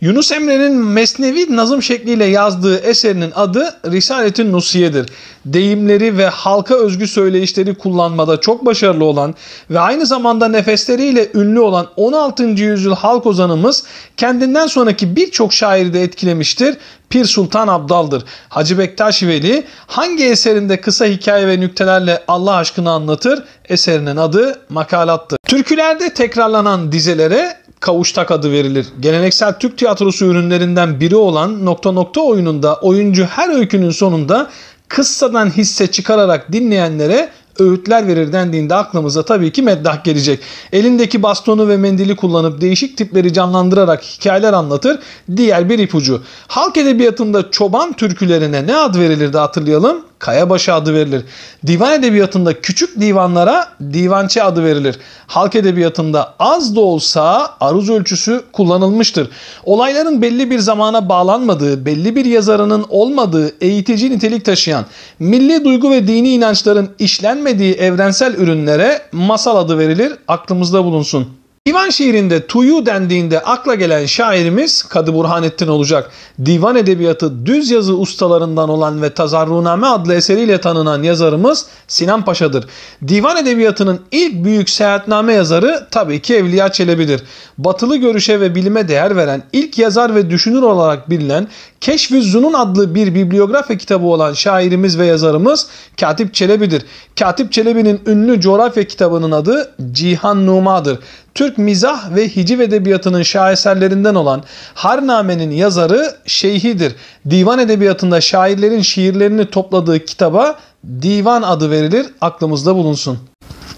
Yunus Emre'nin mesnevi nazım şekliyle yazdığı eserinin adı Risaletün Nusiye'dir. Deyimleri ve halka özgü söyleyişleri kullanmada çok başarılı olan ve aynı zamanda nefesleriyle ünlü olan 16. yüzyıl halk ozanımız kendinden sonraki birçok şairi de etkilemiştir. Pir Sultan Abdal'dır. Hacı Bektaş Veli hangi eserinde kısa hikaye ve nüktelerle Allah aşkını anlatır? Eserinin adı makalattır. Türkülerde tekrarlanan dizelere Kavuştak adı verilir. Geleneksel Türk tiyatrosu ürünlerinden biri olan nokta nokta oyununda oyuncu her öykünün sonunda kıssadan hisse çıkararak dinleyenlere öğütler verir dendiğinde aklımıza tabii ki meddah gelecek. Elindeki bastonu ve mendili kullanıp değişik tipleri canlandırarak hikayeler anlatır. Diğer bir ipucu. Halk edebiyatında çoban türkülerine ne ad verilirdi hatırlayalım? kayabaşı adı verilir. Divan edebiyatında küçük divanlara divançe adı verilir. Halk edebiyatında az da olsa aruz ölçüsü kullanılmıştır. Olayların belli bir zamana bağlanmadığı, belli bir yazarının olmadığı, eğitici nitelik taşıyan, milli duygu ve dini inançların işlenmediği evrensel ürünlere masal adı verilir. Aklımızda bulunsun. Divan şiirinde tuyu dendiğinde akla gelen şairimiz Kadı Burhanettin olacak. Divan edebiyatı düz yazı ustalarından olan ve Tazarruname adlı eseriyle tanınan yazarımız Sinan Paşa'dır. Divan edebiyatının ilk büyük seyahatname yazarı tabii ki Evliya Çelebi'dir. Batılı görüşe ve bilime değer veren, ilk yazar ve düşünür olarak bilinen Keşf-i Zunun adlı bir bibliografi kitabı olan şairimiz ve yazarımız Katip Çelebi'dir. Katip Çelebi'nin ünlü coğrafya kitabının adı Cihan Numa'dır. Türk mizah ve hiciv edebiyatının şaheserlerinden olan Harname'nin yazarı Şeyhi'dir. Divan edebiyatında şairlerin şiirlerini topladığı kitaba divan adı verilir aklımızda bulunsun.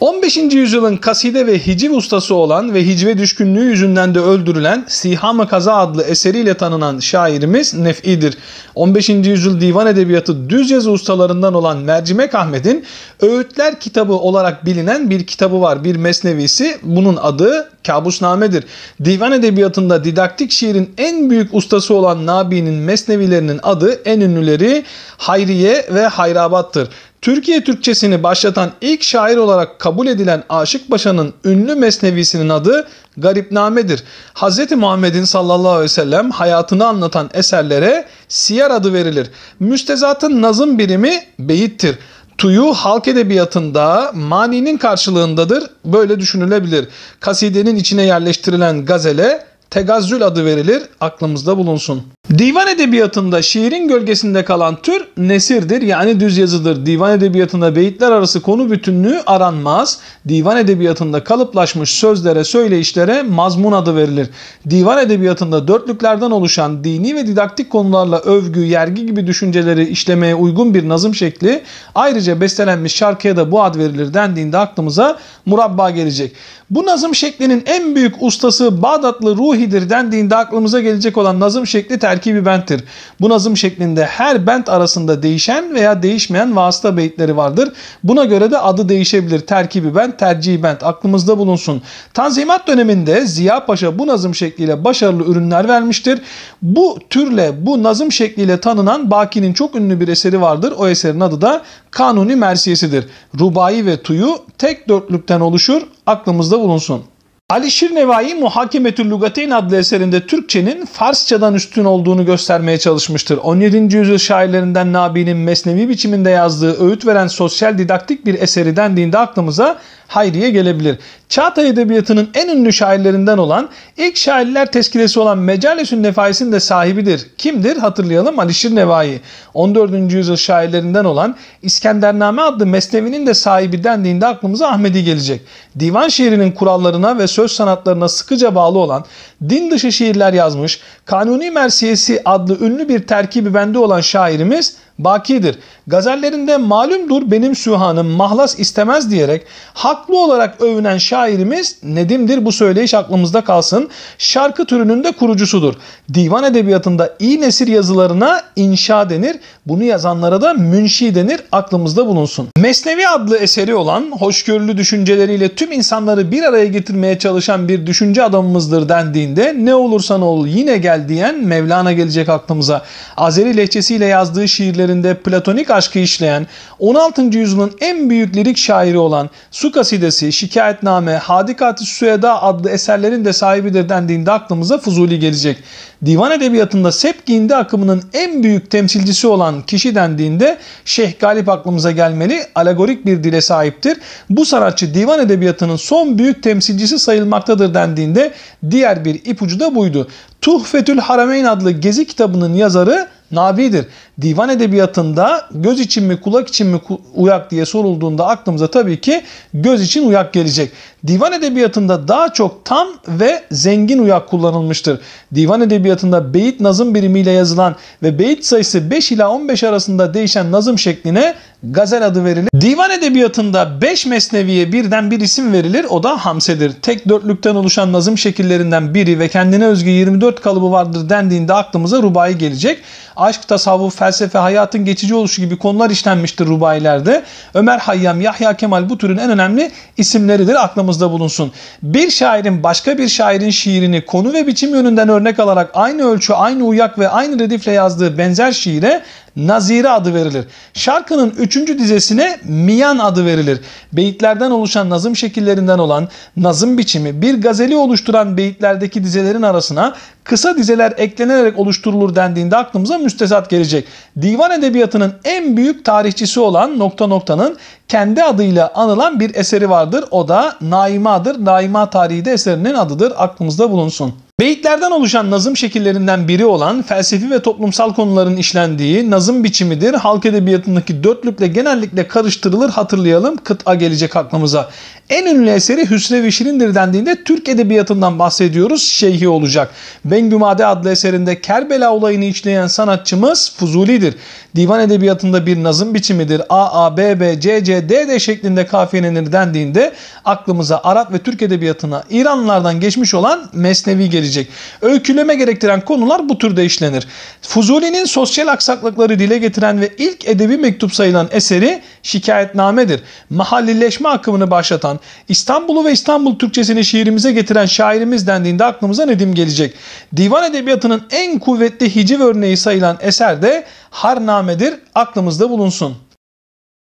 15. yüzyılın kaside ve hiciv ustası olan ve hicve düşkünlüğü yüzünden de öldürülen Siham-ı Kaza adlı eseriyle tanınan şairimiz Nef'idir. 15. yüzyıl divan edebiyatı düz yazı ustalarından olan Mercimek Ahmet'in Öğütler kitabı olarak bilinen bir kitabı var, bir mesnevisi. Bunun adı Kabusname'dir. Divan edebiyatında didaktik şiirin en büyük ustası olan Nabi'nin mesnevilerinin adı en ünlüleri Hayriye ve Hayrabat'tır. Türkiye Türkçesini başlatan ilk şair olarak kabul edilen Aşık Paşa'nın ünlü mesnevisinin adı Garipname'dir. Hz. Muhammed'in sallallahu aleyhi ve sellem hayatını anlatan eserlere siyer adı verilir. Müstezatın nazım birimi beyittir. Tuyu halk edebiyatında maninin karşılığındadır. Böyle düşünülebilir. Kasidenin içine yerleştirilen gazele tegazzül adı verilir, aklımızda bulunsun. Divan edebiyatında şiirin gölgesinde kalan tür nesirdir yani düz yazıdır. Divan edebiyatında beyitler arası konu bütünlüğü aranmaz. Divan edebiyatında kalıplaşmış sözlere, söyleyişlere mazmun adı verilir. Divan edebiyatında dörtlüklerden oluşan dini ve didaktik konularla övgü, yergi gibi düşünceleri işlemeye uygun bir nazım şekli ayrıca bestelenmiş şarkıya da bu ad verilir dendiğinde aklımıza murabba gelecek. Bu nazım şeklinin en büyük ustası Bağdatlı Ruh ruhidir dendiğinde aklımıza gelecek olan nazım şekli terkibi benttir. Bu nazım şeklinde her bent arasında değişen veya değişmeyen vasıta beyitleri vardır. Buna göre de adı değişebilir. Terkibi bent, tercihi bent aklımızda bulunsun. Tanzimat döneminde Ziya Paşa bu nazım şekliyle başarılı ürünler vermiştir. Bu türle, bu nazım şekliyle tanınan Baki'nin çok ünlü bir eseri vardır. O eserin adı da Kanuni Mersiyesidir. Rubai ve tuyu tek dörtlükten oluşur. Aklımızda bulunsun. Ali Şirnevai Muhakemetül Lugateyn adlı eserinde Türkçenin Farsçadan üstün olduğunu göstermeye çalışmıştır. 17. yüzyıl şairlerinden Nabi'nin mesnevi biçiminde yazdığı öğüt veren sosyal didaktik bir eseri dendiğinde aklımıza Hayri'ye gelebilir. Çağatay Edebiyatı'nın en ünlü şairlerinden olan ilk şairler teşkilesi olan Mecalesün Nefaisi'nin de sahibidir. Kimdir? Hatırlayalım Alişir Nevai. 14. yüzyıl şairlerinden olan İskendername adlı mesnevinin de sahibi dendiğinde aklımıza Ahmedi gelecek. Divan şiirinin kurallarına ve söz sanatlarına sıkıca bağlı olan din dışı şiirler yazmış, Kanuni Mersiyesi adlı ünlü bir terkibi bende olan şairimiz bakidir. Gazellerinde malumdur benim sühanım mahlas istemez diyerek haklı olarak övünen şairimiz Nedim'dir bu söyleyiş aklımızda kalsın. Şarkı türünün de kurucusudur. Divan edebiyatında iyi nesir yazılarına inşa denir. Bunu yazanlara da münşi denir aklımızda bulunsun. Mesnevi adlı eseri olan hoşgörülü düşünceleriyle tüm insanları bir araya getirmeye çalışan bir düşünce adamımızdır dendiğinde ne olursan ol yine gel diyen Mevlana gelecek aklımıza. Azeri lehçesiyle yazdığı şiirleri eserlerinde platonik aşkı işleyen 16. yüzyılın en büyük lirik şairi olan Su Kasidesi, Şikayetname, Hadikat-ı Süeda adlı eserlerin de sahibidir dendiğinde aklımıza Fuzuli gelecek. Divan edebiyatında Sepkindi akımının en büyük temsilcisi olan kişi dendiğinde Şeyh Galip aklımıza gelmeli, alegorik bir dile sahiptir. Bu sanatçı divan edebiyatının son büyük temsilcisi sayılmaktadır dendiğinde diğer bir ipucu da buydu. Tuhfetül Harameyn adlı gezi kitabının yazarı Nabi'dir divan edebiyatında göz için mi kulak için mi uyak diye sorulduğunda aklımıza tabii ki göz için uyak gelecek. Divan edebiyatında daha çok tam ve zengin uyak kullanılmıştır. Divan edebiyatında beyit nazım birimiyle yazılan ve beyit sayısı 5 ila 15 arasında değişen nazım şekline gazel adı verilir. Divan edebiyatında 5 mesneviye birden bir isim verilir. O da hamsedir. Tek dörtlükten oluşan nazım şekillerinden biri ve kendine özgü 24 kalıbı vardır dendiğinde aklımıza rubayı gelecek. Aşk, tasavvuf, felsefe, hayatın geçici oluşu gibi konular işlenmiştir rubailerde. Ömer Hayyam, Yahya Kemal bu türün en önemli isimleridir. Aklımızda bulunsun. Bir şairin başka bir şairin şiirini konu ve biçim yönünden örnek alarak aynı ölçü, aynı uyak ve aynı redifle yazdığı benzer şiire Nazire adı verilir. Şarkının üçüncü dizesine Miyan adı verilir. Beyitlerden oluşan nazım şekillerinden olan nazım biçimi bir gazeli oluşturan beyitlerdeki dizelerin arasına kısa dizeler eklenerek oluşturulur dendiğinde aklımıza müstesat gelecek. Divan edebiyatının en büyük tarihçisi olan nokta noktanın kendi adıyla anılan bir eseri vardır. O da Naima'dır. Naima tarihi de eserinin adıdır. Aklımızda bulunsun. Beyitlerden oluşan nazım şekillerinden biri olan felsefi ve toplumsal konuların işlendiği nazım biçimidir. Halk edebiyatındaki dörtlükle genellikle karıştırılır hatırlayalım kıta gelecek aklımıza. En ünlü eseri hüsrev Şirindir dendiğinde Türk edebiyatından bahsediyoruz şeyhi olacak. Ve Bengümade adlı eserinde Kerbela olayını işleyen sanatçımız Fuzuli'dir divan edebiyatında bir nazım biçimidir. A, A, B, B, C, C, D, D şeklinde kafiyelenir dendiğinde aklımıza Arap ve Türk edebiyatına İranlılardan geçmiş olan Mesnevi gelecek. Öyküleme gerektiren konular bu türde işlenir. Fuzuli'nin sosyal aksaklıkları dile getiren ve ilk edebi mektup sayılan eseri şikayetnamedir. Mahallileşme akımını başlatan, İstanbul'u ve İstanbul Türkçesini şiirimize getiren şairimiz dendiğinde aklımıza Nedim gelecek. Divan edebiyatının en kuvvetli hiciv örneği sayılan eser de Harname alamedir? Aklımızda bulunsun.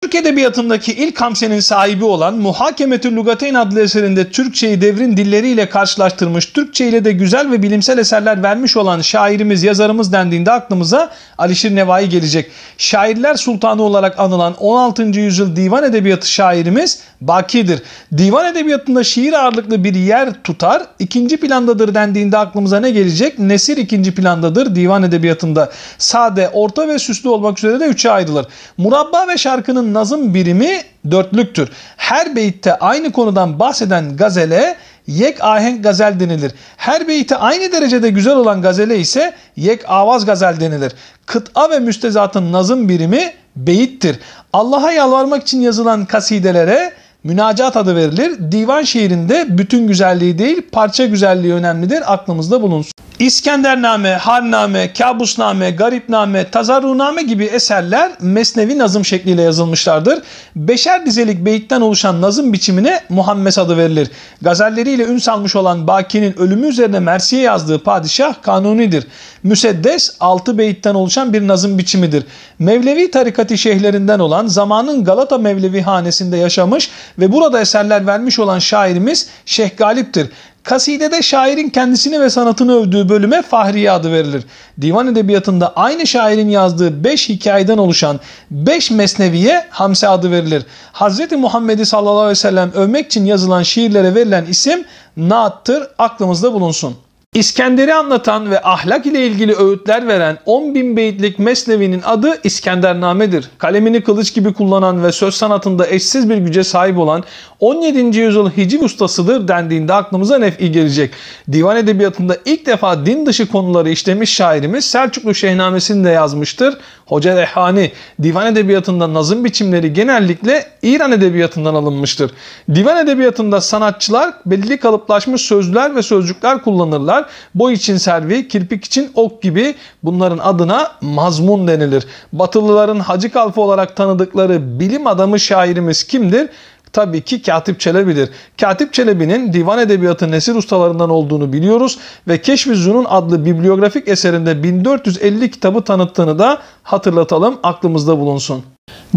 Türk Edebiyatı'ndaki ilk hamsenin sahibi olan Muhakemetül Lugateyn adlı eserinde Türkçeyi devrin dilleriyle karşılaştırmış, Türkçe ile de güzel ve bilimsel eserler vermiş olan şairimiz, yazarımız dendiğinde aklımıza Alişir Nevai gelecek. Şairler Sultanı olarak anılan 16. yüzyıl divan edebiyatı şairimiz Baki'dir. Divan edebiyatında şiir ağırlıklı bir yer tutar, ikinci plandadır dendiğinde aklımıza ne gelecek? Nesir ikinci plandadır divan edebiyatında. Sade, orta ve süslü olmak üzere de üçe ayrılır. Murabba ve şarkının nazım birimi dörtlüktür. Her beyitte aynı konudan bahseden gazele yek ahenk gazel denilir. Her beyti aynı derecede güzel olan gazele ise yek avaz gazel denilir. Kıta ve müstezatın nazım birimi beyittir. Allah'a yalvarmak için yazılan kasidelere münacat adı verilir. Divan şiirinde bütün güzelliği değil parça güzelliği önemlidir aklımızda bulunsun. İskendername, Harname, Kabusname, Garipname, Tazarruname gibi eserler mesnevi nazım şekliyle yazılmışlardır. Beşer dizelik beyitten oluşan nazım biçimine Muhammes adı verilir. Gazelleriyle ün salmış olan Baki'nin ölümü üzerine Mersi'ye yazdığı padişah Kanuni'dir. Müseddes altı beyitten oluşan bir nazım biçimidir. Mevlevi tarikatı şeyhlerinden olan zamanın Galata Mevlevi hanesinde yaşamış ve burada eserler vermiş olan şairimiz Şeyh Galip'tir. Kasidede şairin kendisini ve sanatını övdüğü bölüme Fahriye adı verilir. Divan edebiyatında aynı şairin yazdığı 5 hikayeden oluşan 5 mesneviye Hamse adı verilir. Hz. Muhammed'i sallallahu aleyhi ve sellem övmek için yazılan şiirlere verilen isim Naat'tır aklımızda bulunsun. İskender'i anlatan ve ahlak ile ilgili öğütler veren 10 bin beyitlik Mesnevi'nin adı İskendername'dir. Kalemini kılıç gibi kullanan ve söz sanatında eşsiz bir güce sahip olan 17. yüzyıl hiciv ustasıdır dendiğinde aklımıza nef'i gelecek. Divan edebiyatında ilk defa din dışı konuları işlemiş şairimiz Selçuklu Şehnamesi'ni de yazmıştır. Hoca Rehani, divan edebiyatında nazım biçimleri genellikle İran edebiyatından alınmıştır. Divan edebiyatında sanatçılar belli kalıplaşmış sözler ve sözcükler kullanırlar. Boy için servi, kirpik için ok gibi bunların adına mazmun denilir. Batılıların Hacı Kalfa olarak tanıdıkları bilim adamı şairimiz kimdir? Tabii ki Katip Çelebi'dir. Katip Çelebi'nin divan edebiyatı nesir ustalarından olduğunu biliyoruz ve Keşfi Zunun adlı bibliografik eserinde 1450 kitabı tanıttığını da hatırlatalım aklımızda bulunsun.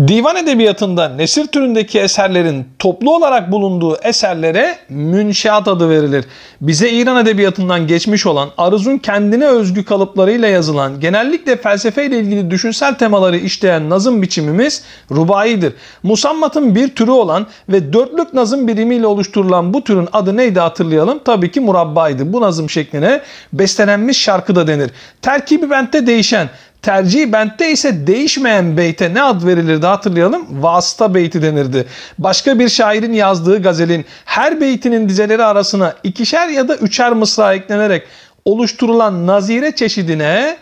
Divan edebiyatında nesir türündeki eserlerin toplu olarak bulunduğu eserlere münşiat adı verilir. Bize İran edebiyatından geçmiş olan arızun kendine özgü kalıplarıyla yazılan, genellikle felsefe ile ilgili düşünsel temaları işleyen nazım biçimimiz rubayidir. Musammat'ın bir türü olan ve dörtlük nazım birimiyle oluşturulan bu türün adı neydi hatırlayalım. Tabii ki murabbaydı. Bu nazım şekline bestelenmiş şarkı da denir. Terkibi bentte değişen Tercih bentte ise değişmeyen beyte ne ad verilirdi hatırlayalım? Vasıta beyti denirdi. Başka bir şairin yazdığı gazelin her beytinin dizeleri arasına ikişer ya da üçer mısra eklenerek oluşturulan nazire çeşidine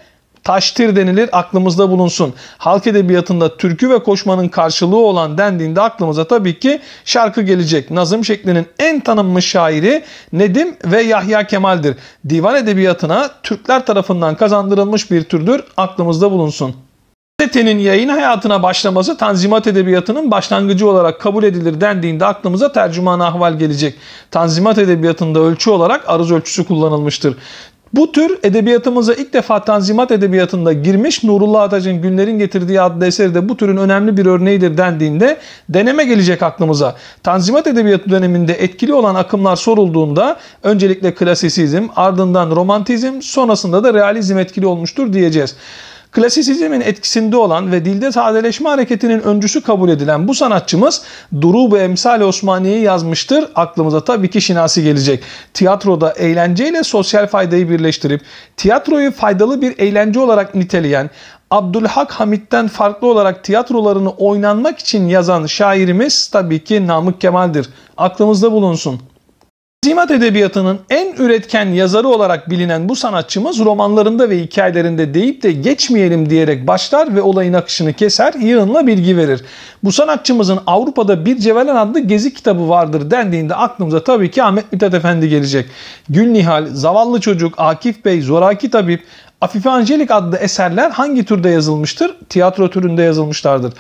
Taştır denilir aklımızda bulunsun. Halk edebiyatında türkü ve koşmanın karşılığı olan dendiğinde aklımıza tabii ki şarkı gelecek. Nazım şeklinin en tanınmış şairi Nedim ve Yahya Kemal'dir. Divan edebiyatına Türkler tarafından kazandırılmış bir türdür aklımızda bulunsun. Gazetenin yayın hayatına başlaması Tanzimat Edebiyatı'nın başlangıcı olarak kabul edilir dendiğinde aklımıza tercüman ahval gelecek. Tanzimat Edebiyatı'nda ölçü olarak arız ölçüsü kullanılmıştır. Bu tür edebiyatımıza ilk defa Tanzimat Edebiyatı'nda girmiş Nurullah Ataç'ın Günlerin Getirdiği adlı eseri de bu türün önemli bir örneğidir dendiğinde deneme gelecek aklımıza. Tanzimat Edebiyatı döneminde etkili olan akımlar sorulduğunda öncelikle klasisizm, ardından romantizm, sonrasında da realizm etkili olmuştur diyeceğiz. Klasisizmin etkisinde olan ve dilde sadeleşme hareketinin öncüsü kabul edilen bu sanatçımız Durubu Emsal Osmaniye'yi yazmıştır. Aklımıza tabii ki Şinasi gelecek. Tiyatroda eğlenceyle sosyal faydayı birleştirip tiyatroyu faydalı bir eğlence olarak niteleyen, Abdülhak Hamit'ten farklı olarak tiyatrolarını oynanmak için yazan şairimiz tabii ki Namık Kemal'dir. Aklımızda bulunsun. Tanzimat edebiyatının en üretken yazarı olarak bilinen bu sanatçımız romanlarında ve hikayelerinde deyip de geçmeyelim diyerek başlar ve olayın akışını keser, yığınla bilgi verir. Bu sanatçımızın Avrupa'da Bir Cevelen adlı gezi kitabı vardır dendiğinde aklımıza tabii ki Ahmet Mithat Efendi gelecek. Gül Nihal, Zavallı Çocuk, Akif Bey, Zoraki Tabip, Afife Angelik adlı eserler hangi türde yazılmıştır? Tiyatro türünde yazılmışlardır.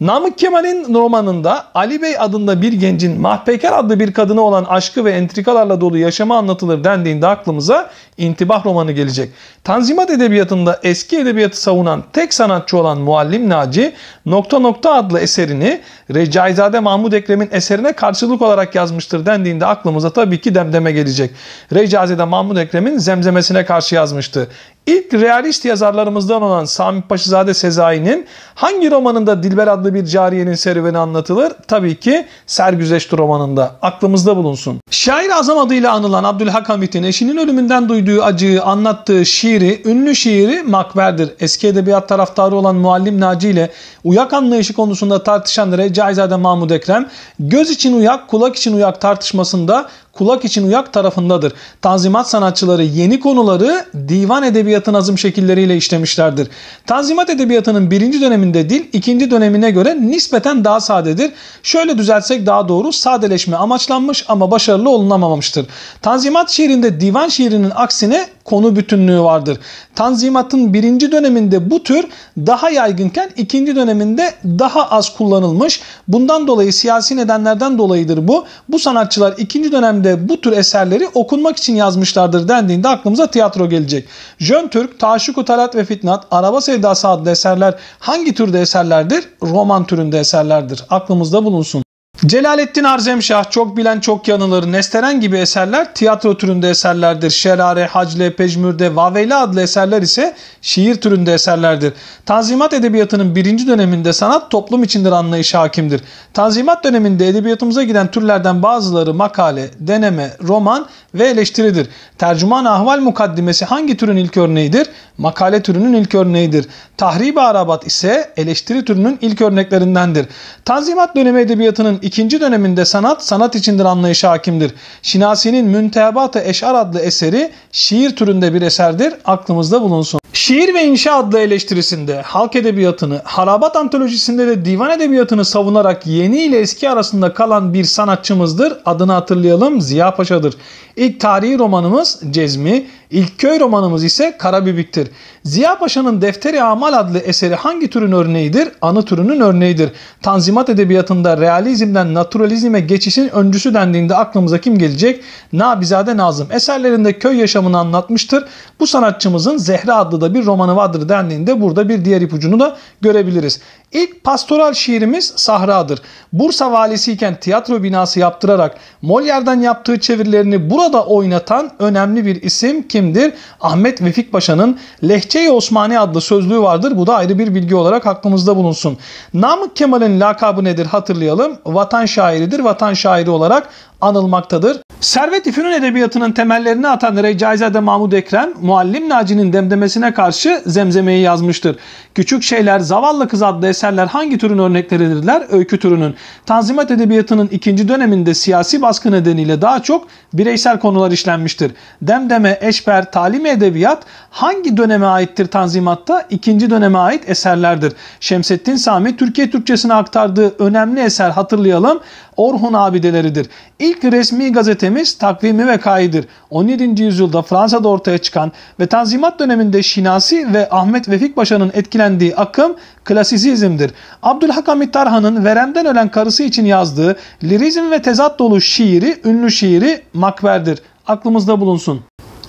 Namık Kemal'in romanında Ali Bey adında bir gencin Mahpekar adlı bir kadına olan aşkı ve entrikalarla dolu yaşamı anlatılır dendiğinde aklımıza İntibah romanı gelecek. Tanzimat edebiyatında eski edebiyatı savunan tek sanatçı olan Muallim Naci, Nokta Nokta adlı eserini Recaizade Mahmud Ekrem'in eserine karşılık olarak yazmıştır dendiğinde aklımıza tabii ki demdeme gelecek. Recaizade Mahmud Ekrem'in zemzemesine karşı yazmıştı. İlk realist yazarlarımızdan olan Sami Paşazade Sezai'nin hangi romanında Dilber adlı bir cariyenin serüveni anlatılır? Tabii ki Sergüzeşt romanında. Aklımızda bulunsun. Şair Azam adıyla anılan Abdülhak Hamit'in eşinin ölümünden duyduğu Döktüğü acıyı anlattığı şiiri, ünlü şiiri makberdir. Eski edebiyat taraftarı olan Muallim Naci ile uyak anlayışı konusunda tartışanlara Caizade Mahmud Ekrem, göz için uyak, kulak için uyak tartışmasında kulak için uyak tarafındadır. Tanzimat sanatçıları yeni konuları divan edebiyatı nazım şekilleriyle işlemişlerdir. Tanzimat edebiyatının birinci döneminde dil ikinci dönemine göre nispeten daha sadedir. Şöyle düzeltsek daha doğru sadeleşme amaçlanmış ama başarılı olunamamıştır. Tanzimat şiirinde divan şiirinin aksine konu bütünlüğü vardır. Tanzimatın birinci döneminde bu tür daha yaygınken ikinci döneminde daha az kullanılmış. Bundan dolayı siyasi nedenlerden dolayıdır bu. Bu sanatçılar ikinci dönemde dönemde bu tür eserleri okunmak için yazmışlardır dendiğinde aklımıza tiyatro gelecek. Jön Türk, Taşuku Talat ve Fitnat, Araba Sevdası adlı eserler hangi türde eserlerdir? Roman türünde eserlerdir. Aklımızda bulunsun. Celalettin Arzemşah, Çok Bilen Çok Yanılır, Nesteren gibi eserler tiyatro türünde eserlerdir. Şerare, Hacle, Pejmürde, Vaveyli adlı eserler ise şiir türünde eserlerdir. Tanzimat edebiyatının birinci döneminde sanat toplum içindir anlayışı hakimdir. Tanzimat döneminde edebiyatımıza giden türlerden bazıları makale, deneme, roman ve eleştiridir. Tercüman Ahval Mukaddimesi hangi türün ilk örneğidir? Makale türünün ilk örneğidir. Tahrib-i Arabat ise eleştiri türünün ilk örneklerindendir. Tanzimat dönemi edebiyatının iki ikinci döneminde sanat, sanat içindir anlayışı hakimdir. Şinasi'nin Müntehabat-ı Eşar adlı eseri şiir türünde bir eserdir. Aklımızda bulunsun. Şiir ve inşa adlı eleştirisinde halk edebiyatını, harabat antolojisinde de divan edebiyatını savunarak yeni ile eski arasında kalan bir sanatçımızdır. Adını hatırlayalım Ziya Paşa'dır. İlk tarihi romanımız Cezmi, ilk köy romanımız ise Karabibik'tir. Ziya Paşa'nın Defteri Amal adlı eseri hangi türün örneğidir? Anı türünün örneğidir. Tanzimat edebiyatında realizmden naturalizme geçişin öncüsü dendiğinde aklımıza kim gelecek? Nabizade Nazım eserlerinde köy yaşamını anlatmıştır. Bu sanatçımızın Zehra adlı da bir romanı vardır dendiğinde burada bir diğer ipucunu da görebiliriz. İlk pastoral şiirimiz Sahra'dır. Bursa valisiyken tiyatro binası yaptırarak Molière'den yaptığı çevirilerini burada oynatan önemli bir isim kimdir? Ahmet Vefik Paşa'nın Lehçe-i Osmani adlı sözlüğü vardır. Bu da ayrı bir bilgi olarak aklımızda bulunsun. Namık Kemal'in lakabı nedir hatırlayalım. Vatan şairidir. Vatan şairi olarak anılmaktadır. Servet İfünun edebiyatının temellerini atan Recaizade Mahmud Ekrem, Muallim Naci'nin demdemesine karşı zemzemeyi yazmıştır. Küçük Şeyler, Zavallı Kız adlı eserler hangi türün örnekleridirler? Öykü türünün. Tanzimat edebiyatının ikinci döneminde siyasi baskı nedeniyle daha çok bireysel konular işlenmiştir. Demdeme, Eşber, Talim Edebiyat hangi döneme aittir Tanzimat'ta? İkinci döneme ait eserlerdir. Şemsettin Sami, Türkiye Türkçesine aktardığı önemli eser hatırlayalım. Orhun abideleridir. İlk resmi gazetemiz Takvimi ve kayıdır. 17. yüzyılda Fransa'da ortaya çıkan ve Tanzimat döneminde Şinasi ve Ahmet Vefik Paşa'nın etkilendiği akım klasizizmdir. Abdülhakamit Tarhan'ın veremden ölen karısı için yazdığı lirizm ve tezat dolu şiiri, ünlü şiiri Makver'dir. Aklımızda bulunsun.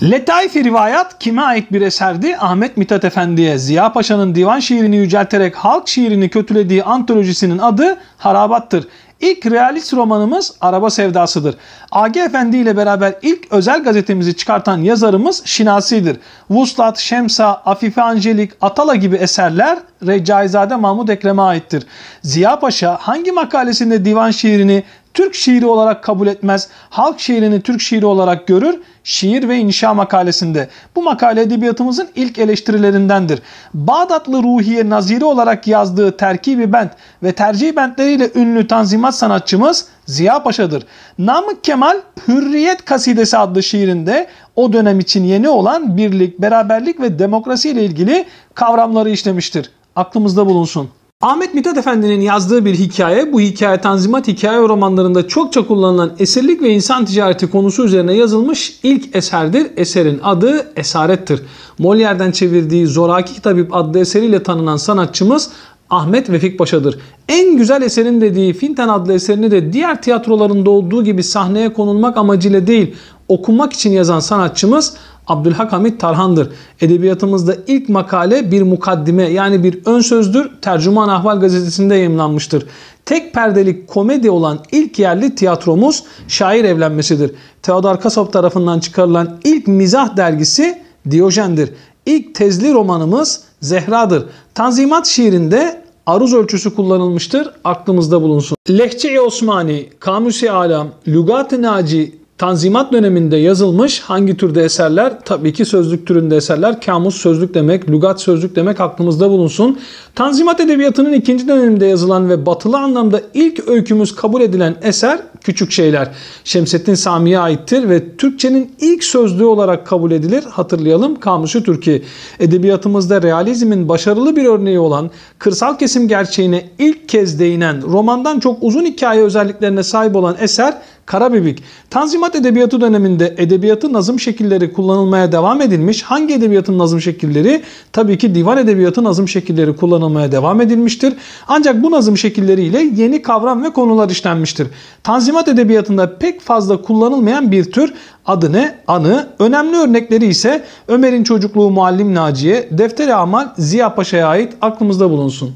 Letaif-i rivayat kime ait bir eserdi? Ahmet Mithat Efendi'ye Ziya Paşa'nın divan şiirini yücelterek halk şiirini kötülediği antolojisinin adı Harabat'tır. İlk realist romanımız Araba Sevdası'dır. AG Efendi ile beraber ilk özel gazetemizi çıkartan yazarımız Şinasi'dir. Vuslat, Şemsa, Afife Angelik, Atala gibi eserler Recaizade Mahmud Ekrem'e aittir. Ziya Paşa hangi makalesinde divan şiirini Türk şiiri olarak kabul etmez, halk şiirini Türk şiiri olarak görür, şiir ve inşa makalesinde. Bu makale edebiyatımızın ilk eleştirilerindendir. Bağdatlı Ruhiye Naziri olarak yazdığı terkibi bent ve tercih bentleriyle ünlü tanzimat sanatçımız Ziya Paşa'dır. Namık Kemal Hürriyet Kasidesi adlı şiirinde o dönem için yeni olan birlik, beraberlik ve demokrasi ile ilgili kavramları işlemiştir. Aklımızda bulunsun. Ahmet Mithat Efendi'nin yazdığı bir hikaye, bu hikaye Tanzimat hikaye romanlarında çokça kullanılan esirlik ve insan ticareti konusu üzerine yazılmış ilk eserdir. Eserin adı Esarettir. Molière'den çevirdiği Zoraki Tabip adlı eseriyle tanınan sanatçımız Ahmet Vefik Paşa'dır. En güzel eserin dediği Finten adlı eserini de diğer tiyatrolarında olduğu gibi sahneye konulmak amacıyla değil, okunmak için yazan sanatçımız Abdülhak Hamit Tarhan'dır. Edebiyatımızda ilk makale bir mukaddime yani bir ön sözdür. Tercüman Ahval gazetesinde yayımlanmıştır. Tek perdelik komedi olan ilk yerli tiyatromuz Şair Evlenmesi'dir. Teodor Kasop tarafından çıkarılan ilk mizah dergisi Diyojen'dir. İlk tezli romanımız Zehra'dır. Tanzimat şiirinde aruz ölçüsü kullanılmıştır. Aklımızda bulunsun. Lehçe-i Osmani, Kamusi Alam, Lugat-ı Naci, Tanzimat döneminde yazılmış hangi türde eserler? Tabii ki sözlük türünde eserler. Kamus sözlük demek, lügat sözlük demek aklımızda bulunsun. Tanzimat edebiyatının ikinci döneminde yazılan ve batılı anlamda ilk öykümüz kabul edilen eser Küçük Şeyler. Şemsettin Sami'ye aittir ve Türkçenin ilk sözlüğü olarak kabul edilir. Hatırlayalım Kamusu Türkiye. Edebiyatımızda realizmin başarılı bir örneği olan kırsal kesim gerçeğine ilk kez değinen, romandan çok uzun hikaye özelliklerine sahip olan eser Karabibik. Tanzimat Edebiyatı döneminde edebiyatı nazım şekilleri kullanılmaya devam edilmiş. Hangi edebiyatın nazım şekilleri? Tabii ki divan edebiyatı nazım şekilleri kullanılmaya devam edilmiştir. Ancak bu nazım şekilleriyle yeni kavram ve konular işlenmiştir. Tanzimat edebiyatında pek fazla kullanılmayan bir tür adı ne? Anı. Önemli örnekleri ise Ömer'in çocukluğu Muallim Naciye, Defter-i Amal Ziya Paşa'ya ait aklımızda bulunsun.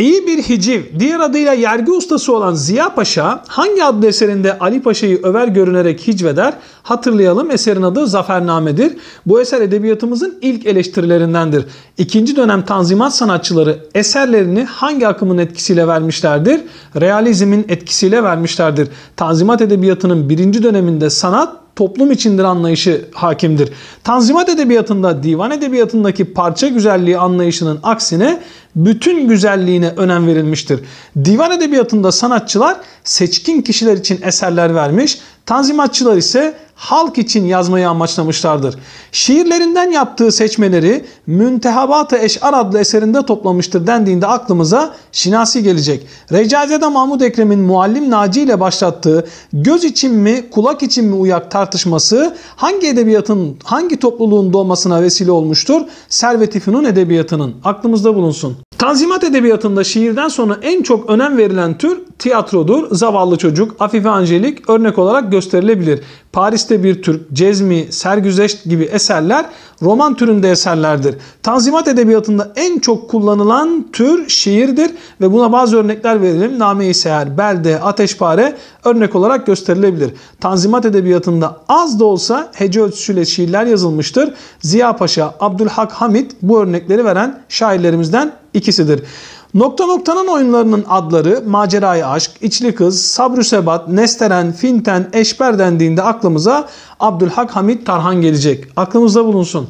İyi bir hiciv, diğer adıyla yergi ustası olan Ziya Paşa hangi adlı eserinde Ali Paşa'yı över görünerek hicveder? Hatırlayalım eserin adı Zafername'dir. Bu eser edebiyatımızın ilk eleştirilerindendir. İkinci dönem tanzimat sanatçıları eserlerini hangi akımın etkisiyle vermişlerdir? Realizmin etkisiyle vermişlerdir. Tanzimat edebiyatının birinci döneminde sanat toplum içindir anlayışı hakimdir. Tanzimat edebiyatında, divan edebiyatındaki parça güzelliği anlayışının aksine bütün güzelliğine önem verilmiştir. Divan edebiyatında sanatçılar seçkin kişiler için eserler vermiş, tanzimatçılar ise halk için yazmayı amaçlamışlardır. Şiirlerinden yaptığı seçmeleri Müntehabat-ı Eş'ar adlı eserinde toplamıştır dendiğinde aklımıza Şinasi gelecek. Recaizede Mahmud Ekrem'in Muallim Naci ile başlattığı göz için mi kulak için mi uyak tartışması hangi edebiyatın hangi topluluğun doğmasına vesile olmuştur? Servet-i Fünun edebiyatının aklımızda bulunsun. Tanzimat edebiyatında şiirden sonra en çok önem verilen tür tiyatrodur. Zavallı çocuk, Afife Angelik örnek olarak gösterilebilir. Paris'te bir Türk, Cezmi, Sergüzeşt gibi eserler roman türünde eserlerdir. Tanzimat edebiyatında en çok kullanılan tür şiirdir ve buna bazı örnekler verelim. Name-i Seher, Belde, Ateşpare örnek olarak gösterilebilir. Tanzimat edebiyatında az da olsa hece ölçüsüyle şiirler yazılmıştır. Ziya Paşa, Abdülhak Hamit bu örnekleri veren şairlerimizden ikisidir. Nokta noktanın oyunlarının adları Macerayı Aşk, İçli Kız, Sabrü Sebat, Nesteren, Finten, Eşber dendiğinde aklımıza Abdülhak Hamit Tarhan gelecek. Aklımızda bulunsun.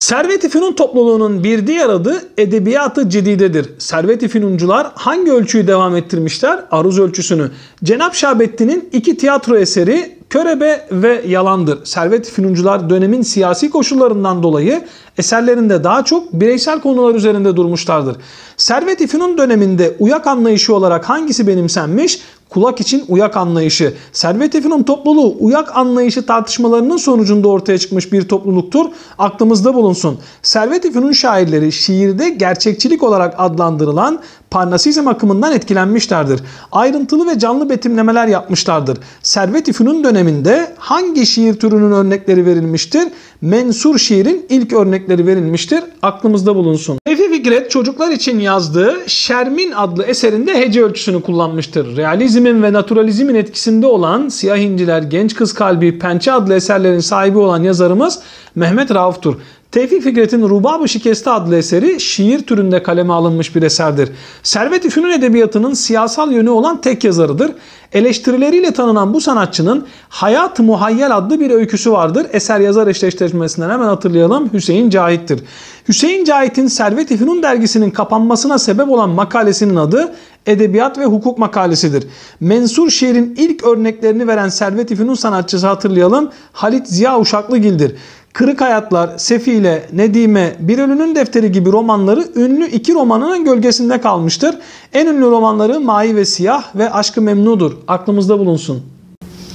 Servet-i Fünun topluluğunun bir diğer adı edebiyatı ı Cedide'dir. Servet-i Fünuncular hangi ölçüyü devam ettirmişler? Aruz ölçüsünü. Cenap Şahabettin'in iki tiyatro eseri körebe ve yalandır. Servet Fünuncular dönemin siyasi koşullarından dolayı eserlerinde daha çok bireysel konular üzerinde durmuşlardır. Servet-i Fünun döneminde uyak anlayışı olarak hangisi benimsenmiş? Kulak için uyak anlayışı. Servet-i Fünun topluluğu uyak anlayışı tartışmalarının sonucunda ortaya çıkmış bir topluluktur. Aklımızda bulunsun. Servet-i Fünun şairleri şiirde gerçekçilik olarak adlandırılan Parnasizm akımından etkilenmişlerdir. Ayrıntılı ve canlı betimlemeler yapmışlardır. Servet-i Fünun döneminde hangi şiir türünün örnekleri verilmiştir? Mensur şiirin ilk örnekleri verilmiştir. Aklımızda bulunsun. Efe Fikret çocuklar için yazdığı Şermin adlı eserinde hece ölçüsünü kullanmıştır. Realizmin ve naturalizmin etkisinde olan Siyah İnciler, Genç Kız Kalbi, Pençe adlı eserlerin sahibi olan yazarımız Mehmet Rauf'tur. Tevfik Fikret'in Rubab-ı Şikesti adlı eseri şiir türünde kaleme alınmış bir eserdir. Servet-i Fünun Edebiyatı'nın siyasal yönü olan tek yazarıdır. Eleştirileriyle tanınan bu sanatçının Hayat-ı Muhayyel adlı bir öyküsü vardır. Eser yazar eşleştirmesinden hemen hatırlayalım Hüseyin Cahit'tir. Hüseyin Cahit'in Servet-i Fünun dergisinin kapanmasına sebep olan makalesinin adı Edebiyat ve Hukuk makalesidir. Mensur şiirin ilk örneklerini veren Servet-i Fünun sanatçısı hatırlayalım Halit Ziya Uşaklıgil'dir. Kırık Hayatlar, Sefile, Nedime, Bir Ölünün Defteri gibi romanları ünlü iki romanının gölgesinde kalmıştır. En ünlü romanları Mai ve Siyah ve Aşkı Memnu'dur. Aklımızda bulunsun.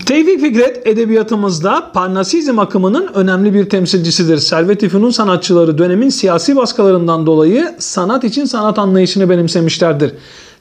Tevfik Fikret edebiyatımızda Parnasizm akımının önemli bir temsilcisidir. Servet-i sanatçıları dönemin siyasi baskılarından dolayı sanat için sanat anlayışını benimsemişlerdir.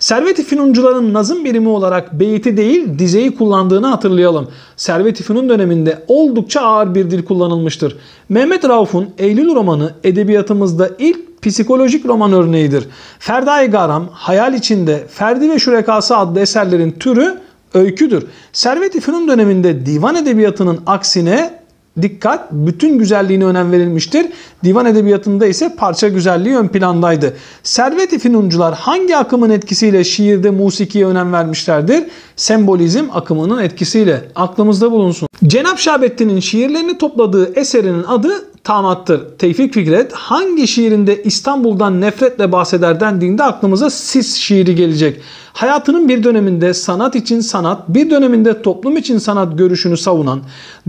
Servet-i Fünuncuların nazım birimi olarak beyti değil dizeyi kullandığını hatırlayalım. Servet-i Fünun döneminde oldukça ağır bir dil kullanılmıştır. Mehmet Rauf'un Eylül romanı edebiyatımızda ilk psikolojik roman örneğidir. Ferda-i Garam, Hayal İçinde, Ferdi ve Şurekası adlı eserlerin türü öyküdür. Servet-i Fünun döneminde divan edebiyatının aksine dikkat bütün güzelliğine önem verilmiştir. Divan edebiyatında ise parça güzelliği ön plandaydı. Servet-i Finuncular hangi akımın etkisiyle şiirde musikiye önem vermişlerdir? Sembolizm akımının etkisiyle. Aklımızda bulunsun. Cenap Şahabettin'in şiirlerini topladığı eserinin adı Tamattır Tevfik Fikret hangi şiirinde İstanbul'dan nefretle bahseder dendiğinde aklımıza sis şiiri gelecek. Hayatının bir döneminde sanat için sanat, bir döneminde toplum için sanat görüşünü savunan,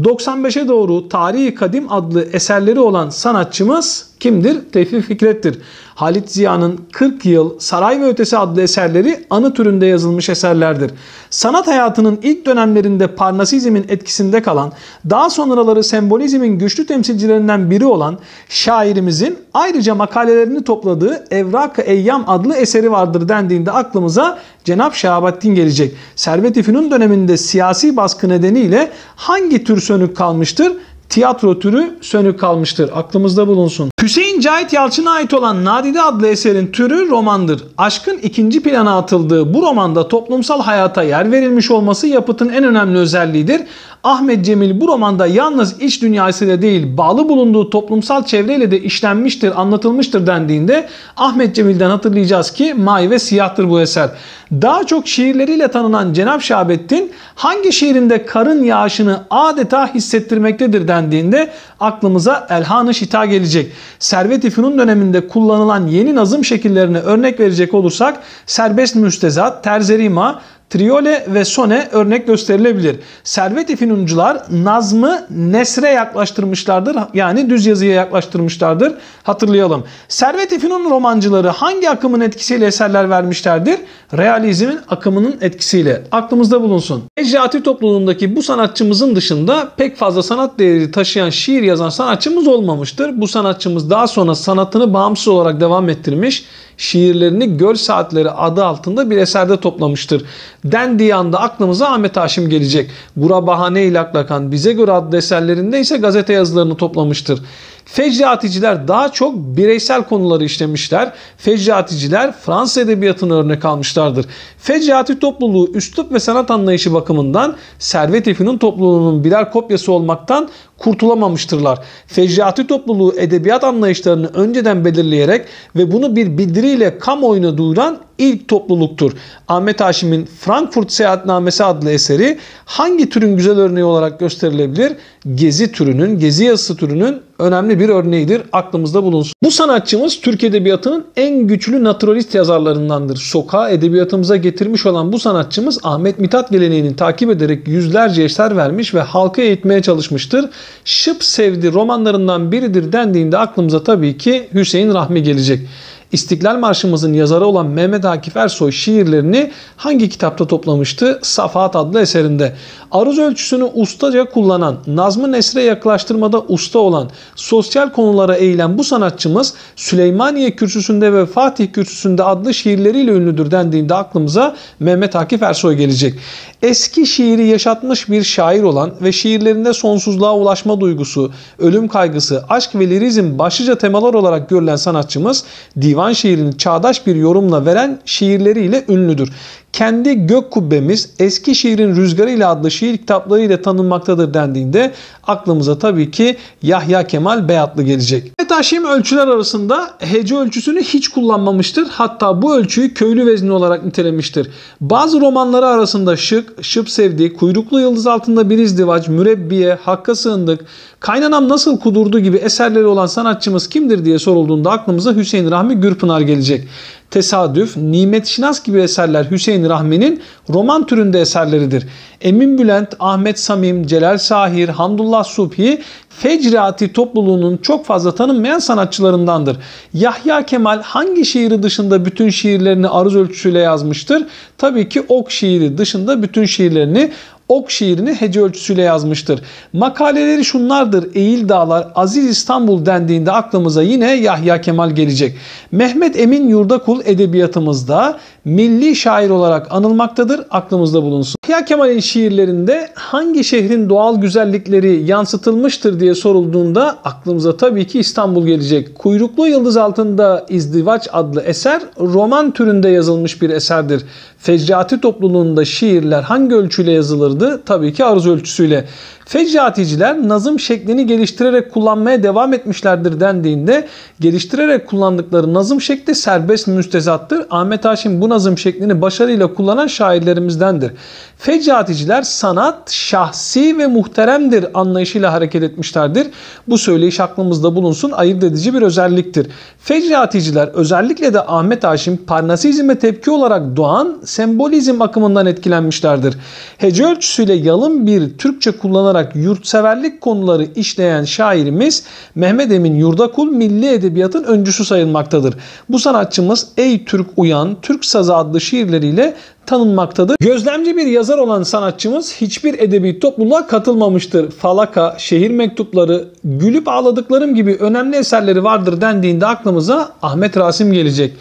95'e doğru Tarihi Kadim adlı eserleri olan sanatçımız kimdir? Tevfik Fikret'tir. Halit Ziya'nın 40 yıl Saray ve Ötesi adlı eserleri anı türünde yazılmış eserlerdir. Sanat hayatının ilk dönemlerinde Parnasizmin etkisinde kalan, daha sonraları sembolizmin güçlü temsilcilerinden biri olan şairimizin ayrıca makalelerini topladığı Evrak-ı Eyyam adlı eseri vardır dendiğinde aklımıza Cenap Şahabettin gelecek. Servet-i Fünun döneminde siyasi baskı nedeniyle hangi tür sönük kalmıştır? Tiyatro türü sönük kalmıştır. Aklımızda bulunsun. Hüseyin Cahit Yalçın'a ait olan Nadide adlı eserin türü romandır. Aşkın ikinci plana atıldığı bu romanda toplumsal hayata yer verilmiş olması yapıtın en önemli özelliğidir. Ahmet Cemil bu romanda yalnız iç dünyasıyla değil bağlı bulunduğu toplumsal çevreyle de işlenmiştir, anlatılmıştır dendiğinde Ahmet Cemil'den hatırlayacağız ki May ve Siyah'tır bu eser. Daha çok şiirleriyle tanınan Cenap Şahabettin hangi şiirinde karın yağışını adeta hissettirmektedir dendiğinde aklımıza Elhan-ı Şita gelecek. Servet-i Fünun döneminde kullanılan yeni nazım şekillerine örnek verecek olursak serbest müstezat, terzerima, Triole ve Sone örnek gösterilebilir. Servet-i nazmı nesre yaklaştırmışlardır. Yani düz yazıya yaklaştırmışlardır. Hatırlayalım. Servet-i romancıları hangi akımın etkisiyle eserler vermişlerdir? Realizmin akımının etkisiyle. Aklımızda bulunsun. Ecraati topluluğundaki bu sanatçımızın dışında pek fazla sanat değeri taşıyan şiir yazan sanatçımız olmamıştır. Bu sanatçımız daha sonra sanatını bağımsız olarak devam ettirmiş, şiirlerini Göl Saatleri adı altında bir eserde toplamıştır dendiği anda aklımıza Ahmet Haşim gelecek. Gura bahane ile aklakan bize göre adlı eserlerinde ise gazete yazılarını toplamıştır. Fecraaticiler daha çok bireysel konuları işlemişler. Fecraaticiler Fransız edebiyatını örnek almışlardır. Fecraati topluluğu üslup ve sanat anlayışı bakımından Servet Efi'nin topluluğunun birer kopyası olmaktan kurtulamamıştırlar. Fecraati topluluğu edebiyat anlayışlarını önceden belirleyerek ve bunu bir bildiriyle kamuoyuna duyuran ilk topluluktur. Ahmet Haşim'in Frankfurt Seyahatnamesi adlı eseri hangi türün güzel örneği olarak gösterilebilir? gezi türünün, gezi yazısı türünün önemli bir örneğidir. Aklımızda bulunsun. Bu sanatçımız Türk Edebiyatı'nın en güçlü naturalist yazarlarındandır. Sokağa edebiyatımıza getirmiş olan bu sanatçımız Ahmet Mithat geleneğini takip ederek yüzlerce eser vermiş ve halkı eğitmeye çalışmıştır. Şıp sevdi romanlarından biridir dendiğinde aklımıza tabii ki Hüseyin Rahmi gelecek. İstiklal Marşımızın yazarı olan Mehmet Akif Ersoy şiirlerini hangi kitapta toplamıştı? Safat adlı eserinde. Aruz ölçüsünü ustaca kullanan, nazmı nesre yaklaştırmada usta olan, sosyal konulara eğilen bu sanatçımız Süleymaniye Kürsüsü'nde ve Fatih Kürsüsü'nde adlı şiirleriyle ünlüdür dendiğinde aklımıza Mehmet Akif Ersoy gelecek. Eski şiiri yaşatmış bir şair olan ve şiirlerinde sonsuzluğa ulaşma duygusu, ölüm kaygısı, aşk ve lirizm başlıca temalar olarak görülen sanatçımız divan şiirini çağdaş bir yorumla veren şiirleriyle ünlüdür kendi gök kubbemiz Eskişehir'in rüzgarı ile adlı şiir kitaplarıyla tanınmaktadır dendiğinde aklımıza tabii ki Yahya Kemal Beyatlı gelecek. Metaşim ölçüler arasında hece ölçüsünü hiç kullanmamıştır. Hatta bu ölçüyü köylü vezni olarak nitelemiştir. Bazı romanları arasında Şık, Şıp Sevdi, Kuyruklu Yıldız Altında Bir İzdivaç, Mürebbiye, Hakka Sığındık, Kaynanam Nasıl Kudurdu gibi eserleri olan sanatçımız kimdir diye sorulduğunda aklımıza Hüseyin Rahmi Gürpınar gelecek tesadüf, nimet şinas gibi eserler Hüseyin Rahmi'nin roman türünde eserleridir. Emin Bülent, Ahmet Samim, Celal Sahir, Hamdullah Subhi, Fecrati topluluğunun çok fazla tanınmayan sanatçılarındandır. Yahya Kemal hangi şiiri dışında bütün şiirlerini aruz ölçüsüyle yazmıştır? Tabii ki ok şiiri dışında bütün şiirlerini ok şiirini hece ölçüsüyle yazmıştır. Makaleleri şunlardır. Eğil Dağlar, Aziz İstanbul dendiğinde aklımıza yine Yahya Kemal gelecek. Mehmet Emin Yurdakul edebiyatımızda milli şair olarak anılmaktadır. Aklımızda bulunsun. Yahya Kemal'in şiirlerinde hangi şehrin doğal güzellikleri yansıtılmıştır diye sorulduğunda aklımıza tabii ki İstanbul gelecek. Kuyruklu Yıldız Altında İzdivaç adlı eser roman türünde yazılmış bir eserdir. Fecrati topluluğunda şiirler hangi ölçüyle yazılırdı? Tabii ki aruz ölçüsüyle. Feccaaticiler nazım şeklini geliştirerek kullanmaya devam etmişlerdir dendiğinde geliştirerek kullandıkları nazım şekli serbest müstezattır. Ahmet Haşim bu nazım şeklini başarıyla kullanan şairlerimizdendir. Feccaaticiler sanat şahsi ve muhteremdir anlayışıyla hareket etmişlerdir. Bu söyleyiş aklımızda bulunsun ayırt edici bir özelliktir. Feccaaticiler özellikle de Ahmet Haşim Parnasizme tepki olarak doğan sembolizm akımından etkilenmişlerdir. Hece ölçüsüyle yalın bir Türkçe kullanan olarak yurtseverlik konuları işleyen şairimiz Mehmet Emin Yurdakul milli edebiyatın öncüsü sayılmaktadır. Bu sanatçımız Ey Türk Uyan, Türk Sazı adlı şiirleriyle tanınmaktadır. Gözlemci bir yazar olan sanatçımız hiçbir edebi topluluğa katılmamıştır. Falaka, şehir mektupları, gülüp ağladıklarım gibi önemli eserleri vardır dendiğinde aklımıza Ahmet Rasim gelecek.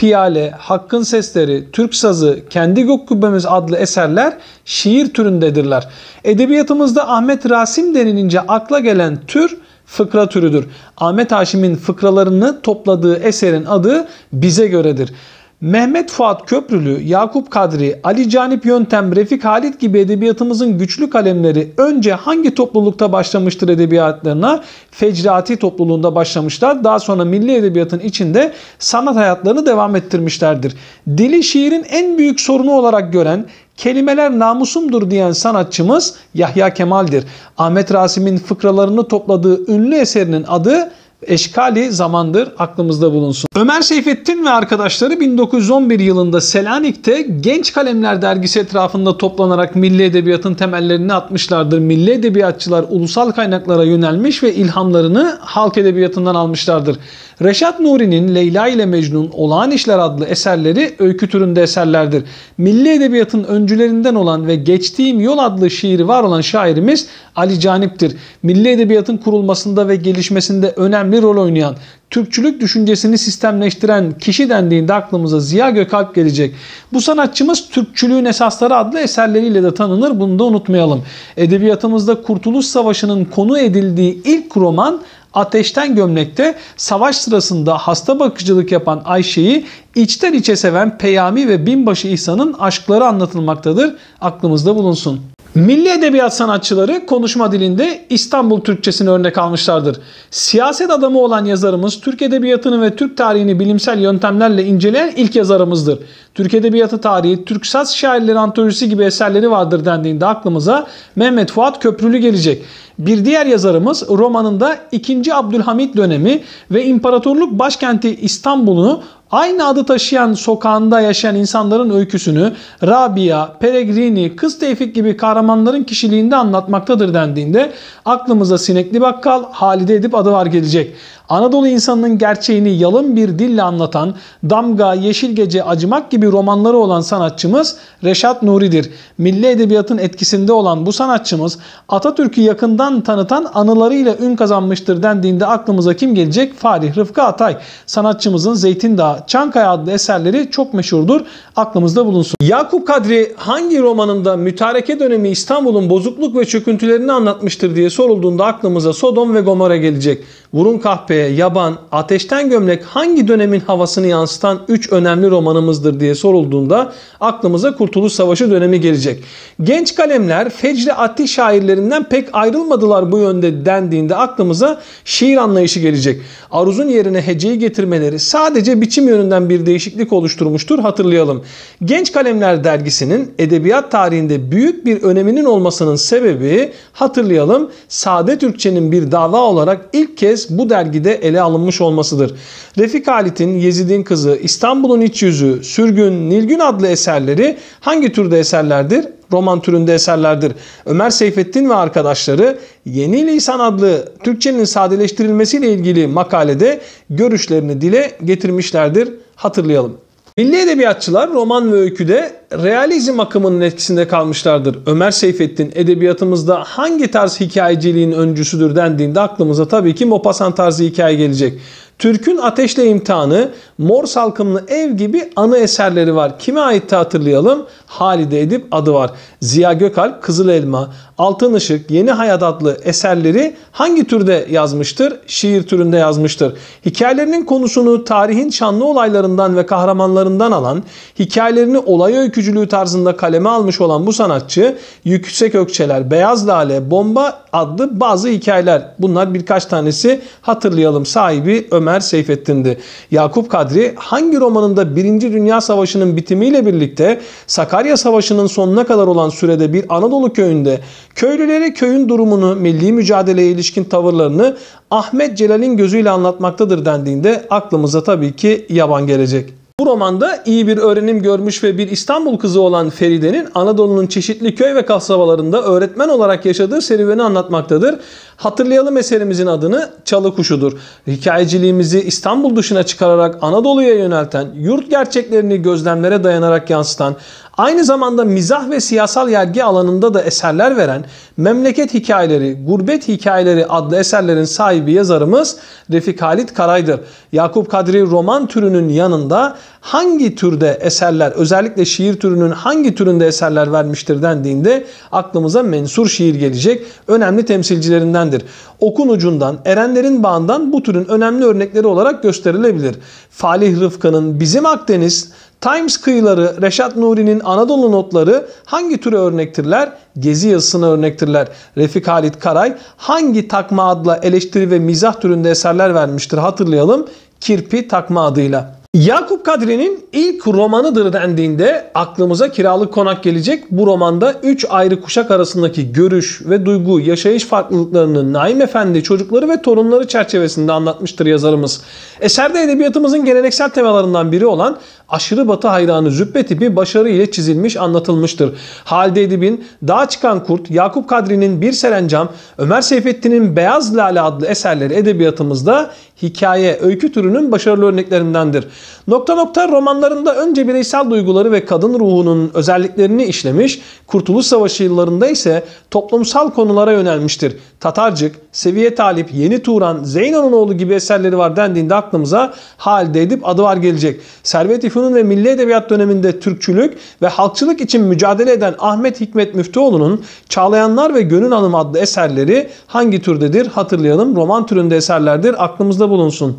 Piyale, Hakkın Sesleri, Türk Sazı, Kendi Gök Kubbemiz adlı eserler şiir türündedirler. Edebiyatımızda Ahmet Rasim denilince akla gelen tür fıkra türüdür. Ahmet Haşim'in fıkralarını topladığı eserin adı bize göredir. Mehmet Fuat Köprülü, Yakup Kadri, Ali Canip Yöntem, Refik Halit gibi edebiyatımızın güçlü kalemleri önce hangi toplulukta başlamıştır edebiyatlarına? Fecrati topluluğunda başlamışlar. Daha sonra milli edebiyatın içinde sanat hayatlarını devam ettirmişlerdir. Dili şiirin en büyük sorunu olarak gören, kelimeler namusumdur diyen sanatçımız Yahya Kemal'dir. Ahmet Rasim'in fıkralarını topladığı ünlü eserinin adı eşkali zamandır aklımızda bulunsun. Ömer Seyfettin ve arkadaşları 1911 yılında Selanik'te Genç Kalemler dergisi etrafında toplanarak milli edebiyatın temellerini atmışlardır. Milli edebiyatçılar ulusal kaynaklara yönelmiş ve ilhamlarını halk edebiyatından almışlardır. Reşat Nuri'nin Leyla ile Mecnun Olağan İşler adlı eserleri öykü türünde eserlerdir. Milli edebiyatın öncülerinden olan ve Geçtiğim Yol adlı şiiri var olan şairimiz Ali Canip'tir. Milli edebiyatın kurulmasında ve gelişmesinde önemli önemli rol oynayan, Türkçülük düşüncesini sistemleştiren kişi dendiğinde aklımıza Ziya Gökalp gelecek. Bu sanatçımız Türkçülüğün Esasları adlı eserleriyle de tanınır. Bunu da unutmayalım. Edebiyatımızda Kurtuluş Savaşı'nın konu edildiği ilk roman Ateşten Gömlek'te savaş sırasında hasta bakıcılık yapan Ayşe'yi içten içe seven Peyami ve Binbaşı İhsan'ın aşkları anlatılmaktadır. Aklımızda bulunsun. Milli edebiyat sanatçıları konuşma dilinde İstanbul Türkçesini örnek almışlardır. Siyaset adamı olan yazarımız Türk edebiyatını ve Türk tarihini bilimsel yöntemlerle inceleyen ilk yazarımızdır. Türk Edebiyatı Tarihi, Türk Saz Şairleri Antolojisi gibi eserleri vardır dendiğinde aklımıza Mehmet Fuat Köprülü gelecek. Bir diğer yazarımız romanında 2. Abdülhamit dönemi ve imparatorluk başkenti İstanbul'u aynı adı taşıyan sokağında yaşayan insanların öyküsünü Rabia, Peregrini, Kız Tevfik gibi kahramanların kişiliğinde anlatmaktadır dendiğinde aklımıza Sinekli Bakkal, Halide Edip adı var gelecek. Anadolu insanının gerçeğini yalın bir dille anlatan Damga, Yeşil Gece, Acımak gibi romanları olan sanatçımız Reşat Nuri'dir. Milli edebiyatın etkisinde olan bu sanatçımız Atatürk'ü yakından tanıtan anılarıyla ün kazanmıştır dendiğinde aklımıza kim gelecek? Farih Rıfkı Atay. Sanatçımızın Zeytin Dağı, Çankaya adlı eserleri çok meşhurdur. Aklımızda bulunsun. Yakup Kadri hangi romanında mütareke dönemi İstanbul'un bozukluk ve çöküntülerini anlatmıştır diye sorulduğunda aklımıza Sodom ve Gomorra gelecek. Vurun Kahpeye, Yaban, Ateşten Gömlek hangi dönemin havasını yansıtan 3 önemli romanımızdır diye sorulduğunda aklımıza Kurtuluş Savaşı dönemi gelecek. Genç kalemler Fecri Atti şairlerinden pek ayrılmadılar bu yönde dendiğinde aklımıza şiir anlayışı gelecek. Aruz'un yerine heceyi getirmeleri sadece biçim yönünden bir değişiklik oluşturmuştur hatırlayalım. Genç Kalemler dergisinin edebiyat tarihinde büyük bir öneminin olmasının sebebi hatırlayalım Sade Türkçe'nin bir dava olarak ilk kez kez bu dergide ele alınmış olmasıdır. Refik Halit'in Yezid'in Kızı, İstanbul'un İç Yüzü, Sürgün, Nilgün adlı eserleri hangi türde eserlerdir? Roman türünde eserlerdir. Ömer Seyfettin ve arkadaşları Yeni Lisan adlı Türkçenin sadeleştirilmesiyle ilgili makalede görüşlerini dile getirmişlerdir. Hatırlayalım. Milli edebiyatçılar roman ve öyküde realizm akımının etkisinde kalmışlardır. Ömer Seyfettin edebiyatımızda hangi tarz hikayeciliğin öncüsüdür dendiğinde aklımıza tabii ki Maupassant tarzı hikaye gelecek. Türk'ün Ateşle İmtihanı, Mor Salkımlı Ev gibi ana eserleri var. Kime aitti hatırlayalım? Halide Edip adı var. Ziya Gökalp, Kızıl Elma, Altın Işık, Yeni Hayat adlı eserleri hangi türde yazmıştır? Şiir türünde yazmıştır. Hikayelerinin konusunu tarihin şanlı olaylarından ve kahramanlarından alan, hikayelerini olay öykücülüğü tarzında kaleme almış olan bu sanatçı, Yüksek Ökçeler, Beyaz Lale, Bomba adlı bazı hikayeler. Bunlar birkaç tanesi hatırlayalım sahibi Ömer Ömer Seyfettin'di. Yakup Kadri hangi romanında 1. Dünya Savaşı'nın bitimiyle birlikte Sakarya Savaşı'nın sonuna kadar olan sürede bir Anadolu köyünde köylülere köyün durumunu, milli mücadeleye ilişkin tavırlarını Ahmet Celal'in gözüyle anlatmaktadır dendiğinde aklımıza tabii ki yaban gelecek. Bu romanda iyi bir öğrenim görmüş ve bir İstanbul kızı olan Feride'nin Anadolu'nun çeşitli köy ve kasabalarında öğretmen olarak yaşadığı serüveni anlatmaktadır. Hatırlayalım eserimizin adını Çalı Kuşu'dur. Hikayeciliğimizi İstanbul dışına çıkararak Anadolu'ya yönelten, yurt gerçeklerini gözlemlere dayanarak yansıtan, Aynı zamanda mizah ve siyasal yargı alanında da eserler veren Memleket Hikayeleri, Gurbet Hikayeleri adlı eserlerin sahibi yazarımız Refik Halit Karay'dır. Yakup Kadri roman türünün yanında hangi türde eserler, özellikle şiir türünün hangi türünde eserler vermiştir dendiğinde aklımıza mensur şiir gelecek. Önemli temsilcilerindendir. Okun ucundan, erenlerin bağından bu türün önemli örnekleri olarak gösterilebilir. Falih Rıfkı'nın Bizim Akdeniz Times kıyıları, Reşat Nuri'nin Anadolu notları hangi türe örnektirler? Gezi yazısına örnektirler. Refik Halit Karay hangi takma adla eleştiri ve mizah türünde eserler vermiştir hatırlayalım. Kirpi takma adıyla. Yakup Kadri'nin ilk romanıdır dendiğinde aklımıza kiralık konak gelecek. Bu romanda 3 ayrı kuşak arasındaki görüş ve duygu, yaşayış farklılıklarını Naim Efendi çocukları ve torunları çerçevesinde anlatmıştır yazarımız. Eserde edebiyatımızın geleneksel temalarından biri olan aşırı batı hayranı züppe tipi başarı ile çizilmiş anlatılmıştır. Halide Edip'in Dağa Çıkan Kurt, Yakup Kadri'nin Bir Serencam, Ömer Seyfettin'in Beyaz Lale adlı eserleri edebiyatımızda hikaye, öykü türünün başarılı örneklerindendir. Nokta nokta romanlarında önce bireysel duyguları ve kadın ruhunun özelliklerini işlemiş, Kurtuluş Savaşı yıllarında ise toplumsal konulara yönelmiştir. Tatarcık, Seviye Talip, Yeni Turan, Zeyno'nun oğlu gibi eserleri var dendiğinde aklımıza halde edip adı var gelecek. Servet İfünun ve Milli Edebiyat döneminde Türkçülük ve halkçılık için mücadele eden Ahmet Hikmet Müftüoğlu'nun Çağlayanlar ve Gönül Hanım adlı eserleri hangi türdedir hatırlayalım. Roman türünde eserlerdir aklımızda bulunsun.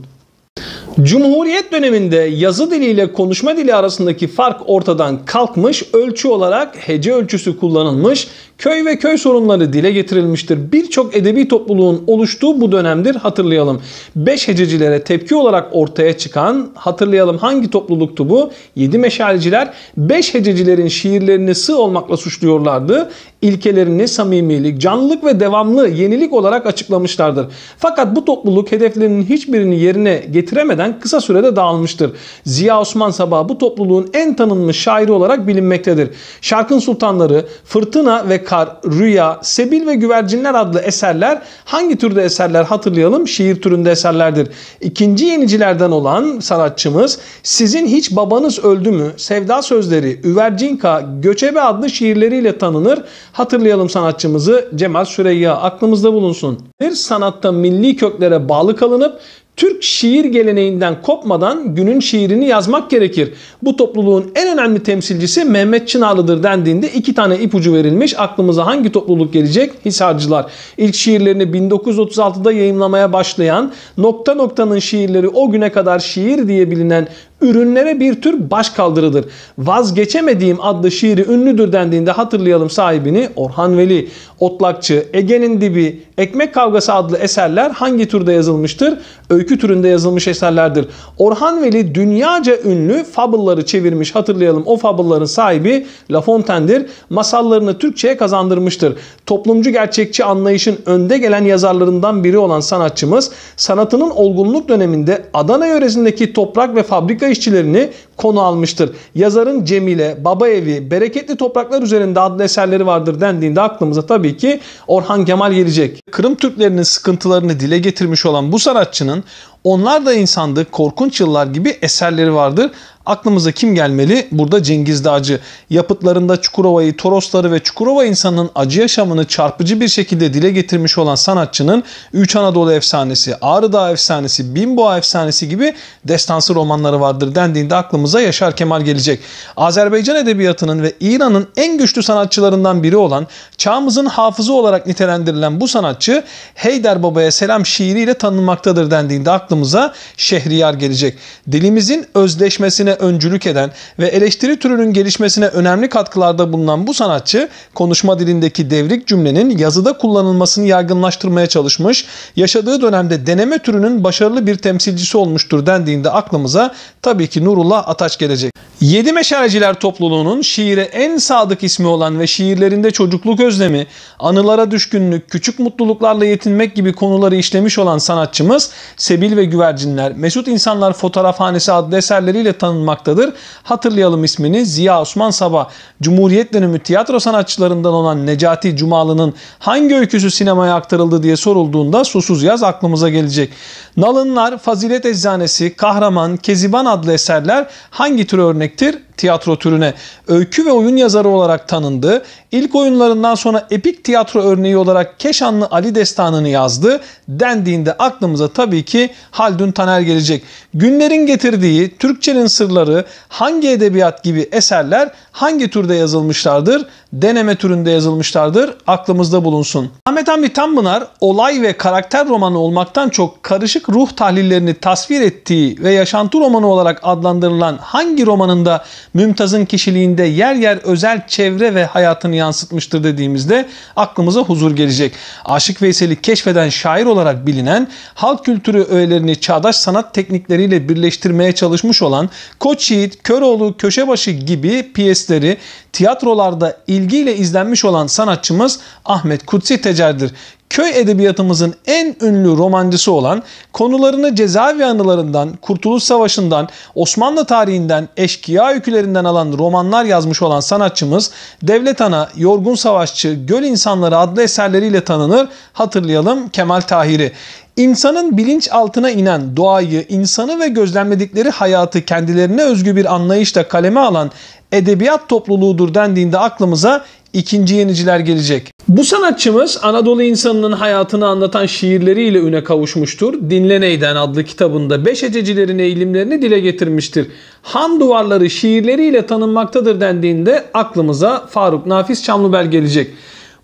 Cumhuriyet döneminde yazı diliyle konuşma dili arasındaki fark ortadan kalkmış, ölçü olarak hece ölçüsü kullanılmış, köy ve köy sorunları dile getirilmiştir. Birçok edebi topluluğun oluştuğu bu dönemdir hatırlayalım. Beş hececilere tepki olarak ortaya çıkan hatırlayalım hangi topluluktu bu? Yedi meşalciler beş hececilerin şiirlerini sığ olmakla suçluyorlardı ilkelerini samimilik, canlılık ve devamlı yenilik olarak açıklamışlardır. Fakat bu topluluk hedeflerinin hiçbirini yerine getiremeden kısa sürede dağılmıştır. Ziya Osman Sabah bu topluluğun en tanınmış şairi olarak bilinmektedir. Şarkın Sultanları, Fırtına ve Kar, Rüya, Sebil ve Güvercinler adlı eserler hangi türde eserler hatırlayalım? Şiir türünde eserlerdir. İkinci yenicilerden olan sanatçımız sizin hiç babanız öldü mü? Sevda sözleri, Üvercinka, Göçebe adlı şiirleriyle tanınır. Hatırlayalım sanatçımızı Cemal Süreyya aklımızda bulunsun. Bir sanatta milli köklere bağlı kalınıp Türk şiir geleneğinden kopmadan günün şiirini yazmak gerekir. Bu topluluğun en önemli temsilcisi Mehmet Çınarlı'dır dendiğinde iki tane ipucu verilmiş. Aklımıza hangi topluluk gelecek? Hisarcılar. İlk şiirlerini 1936'da yayımlamaya başlayan nokta noktanın şiirleri o güne kadar şiir diye bilinen ürünlere bir tür baş kaldırıdır. Vazgeçemediğim adlı şiiri ünlüdür dendiğinde hatırlayalım sahibini Orhan Veli. Otlakçı, Ege'nin Dibi, Ekmek Kavgası adlı eserler hangi türde yazılmıştır? Öykü türünde yazılmış eserlerdir. Orhan Veli dünyaca ünlü fabulları çevirmiş hatırlayalım. O fabılların sahibi La Fontaine'dir. Masallarını Türkçe'ye kazandırmıştır. Toplumcu gerçekçi anlayışın önde gelen yazarlarından biri olan sanatçımız sanatının olgunluk döneminde Adana yöresindeki toprak ve fabrika işçilerini konu almıştır. Yazarın Cemile, Baba Evi, Bereketli Topraklar üzerinde adlı eserleri vardır dendiğinde aklımıza tabii ki Orhan Kemal gelecek. Kırım Türklerinin sıkıntılarını dile getirmiş olan bu sanatçının onlar da insandı, korkunç yıllar gibi eserleri vardır aklımıza kim gelmeli? Burada Cengiz Dağcı. Yapıtlarında Çukurova'yı, Torosları ve Çukurova insanının acı yaşamını çarpıcı bir şekilde dile getirmiş olan sanatçının Üç Anadolu Efsanesi, Ağrı Dağı Efsanesi, Binboğa Efsanesi gibi destansı romanları vardır dendiğinde aklımıza Yaşar Kemal gelecek. Azerbaycan Edebiyatı'nın ve İran'ın en güçlü sanatçılarından biri olan, çağımızın hafızı olarak nitelendirilen bu sanatçı Heyder Baba'ya selam şiiriyle tanınmaktadır dendiğinde aklımıza Şehriyar gelecek. Dilimizin özdeşmesine öncülük eden ve eleştiri türünün gelişmesine önemli katkılarda bulunan bu sanatçı, konuşma dilindeki devrik cümlenin yazıda kullanılmasını yaygınlaştırmaya çalışmış, yaşadığı dönemde deneme türünün başarılı bir temsilcisi olmuştur dendiğinde aklımıza tabii ki Nurullah Ataç gelecek. Yedi Meşaleciler topluluğunun şiire en sadık ismi olan ve şiirlerinde çocukluk özlemi, anılara düşkünlük, küçük mutluluklarla yetinmek gibi konuları işlemiş olan sanatçımız Sebil ve Güvercinler, Mesut İnsanlar Fotoğrafhanesi adlı eserleriyle tanınır anmaktadır. Hatırlayalım ismini Ziya Osman Sabah, Cumhuriyet dönemi tiyatro sanatçılarından olan Necati Cumalı'nın hangi öyküsü sinemaya aktarıldı diye sorulduğunda Susuz Yaz aklımıza gelecek. Nalınlar, Fazilet Eczanesi, Kahraman, Keziban adlı eserler hangi tür örnektir? tiyatro türüne öykü ve oyun yazarı olarak tanındı. İlk oyunlarından sonra epik tiyatro örneği olarak Keşanlı Ali Destanı'nı yazdı. Dendiğinde aklımıza tabii ki Haldun Taner gelecek. Günlerin getirdiği Türkçenin sırları, hangi edebiyat gibi eserler hangi türde yazılmışlardır? Deneme türünde yazılmışlardır. Aklımızda bulunsun. Ahmet Hamdi Tanpınar olay ve karakter romanı olmaktan çok karışık ruh tahlillerini tasvir ettiği ve yaşantı romanı olarak adlandırılan hangi romanında Mümtaz'ın kişiliğinde yer yer özel çevre ve hayatını yansıtmıştır dediğimizde aklımıza huzur gelecek. Aşık Veysel'i keşfeden şair olarak bilinen, halk kültürü öğelerini çağdaş sanat teknikleriyle birleştirmeye çalışmış olan Koç Yiğit, Köroğlu, Köşebaşı gibi piyes sesleri tiyatrolarda ilgiyle izlenmiş olan sanatçımız Ahmet Kutsi Tecer'dir köy edebiyatımızın en ünlü romancısı olan konularını cezaevi anılarından, Kurtuluş Savaşı'ndan, Osmanlı tarihinden, eşkıya öykülerinden alan romanlar yazmış olan sanatçımız Devlet Ana, Yorgun Savaşçı, Göl İnsanları adlı eserleriyle tanınır. Hatırlayalım Kemal Tahir'i. İnsanın bilinç altına inen doğayı, insanı ve gözlemledikleri hayatı kendilerine özgü bir anlayışla kaleme alan edebiyat topluluğudur dendiğinde aklımıza ikinci yeniciler gelecek. Bu sanatçımız Anadolu insanının hayatını anlatan şiirleriyle üne kavuşmuştur. Dinle Neyden adlı kitabında beş ececilerin eğilimlerini dile getirmiştir. Han duvarları şiirleriyle tanınmaktadır dendiğinde aklımıza Faruk Nafiz Çamlıbel gelecek.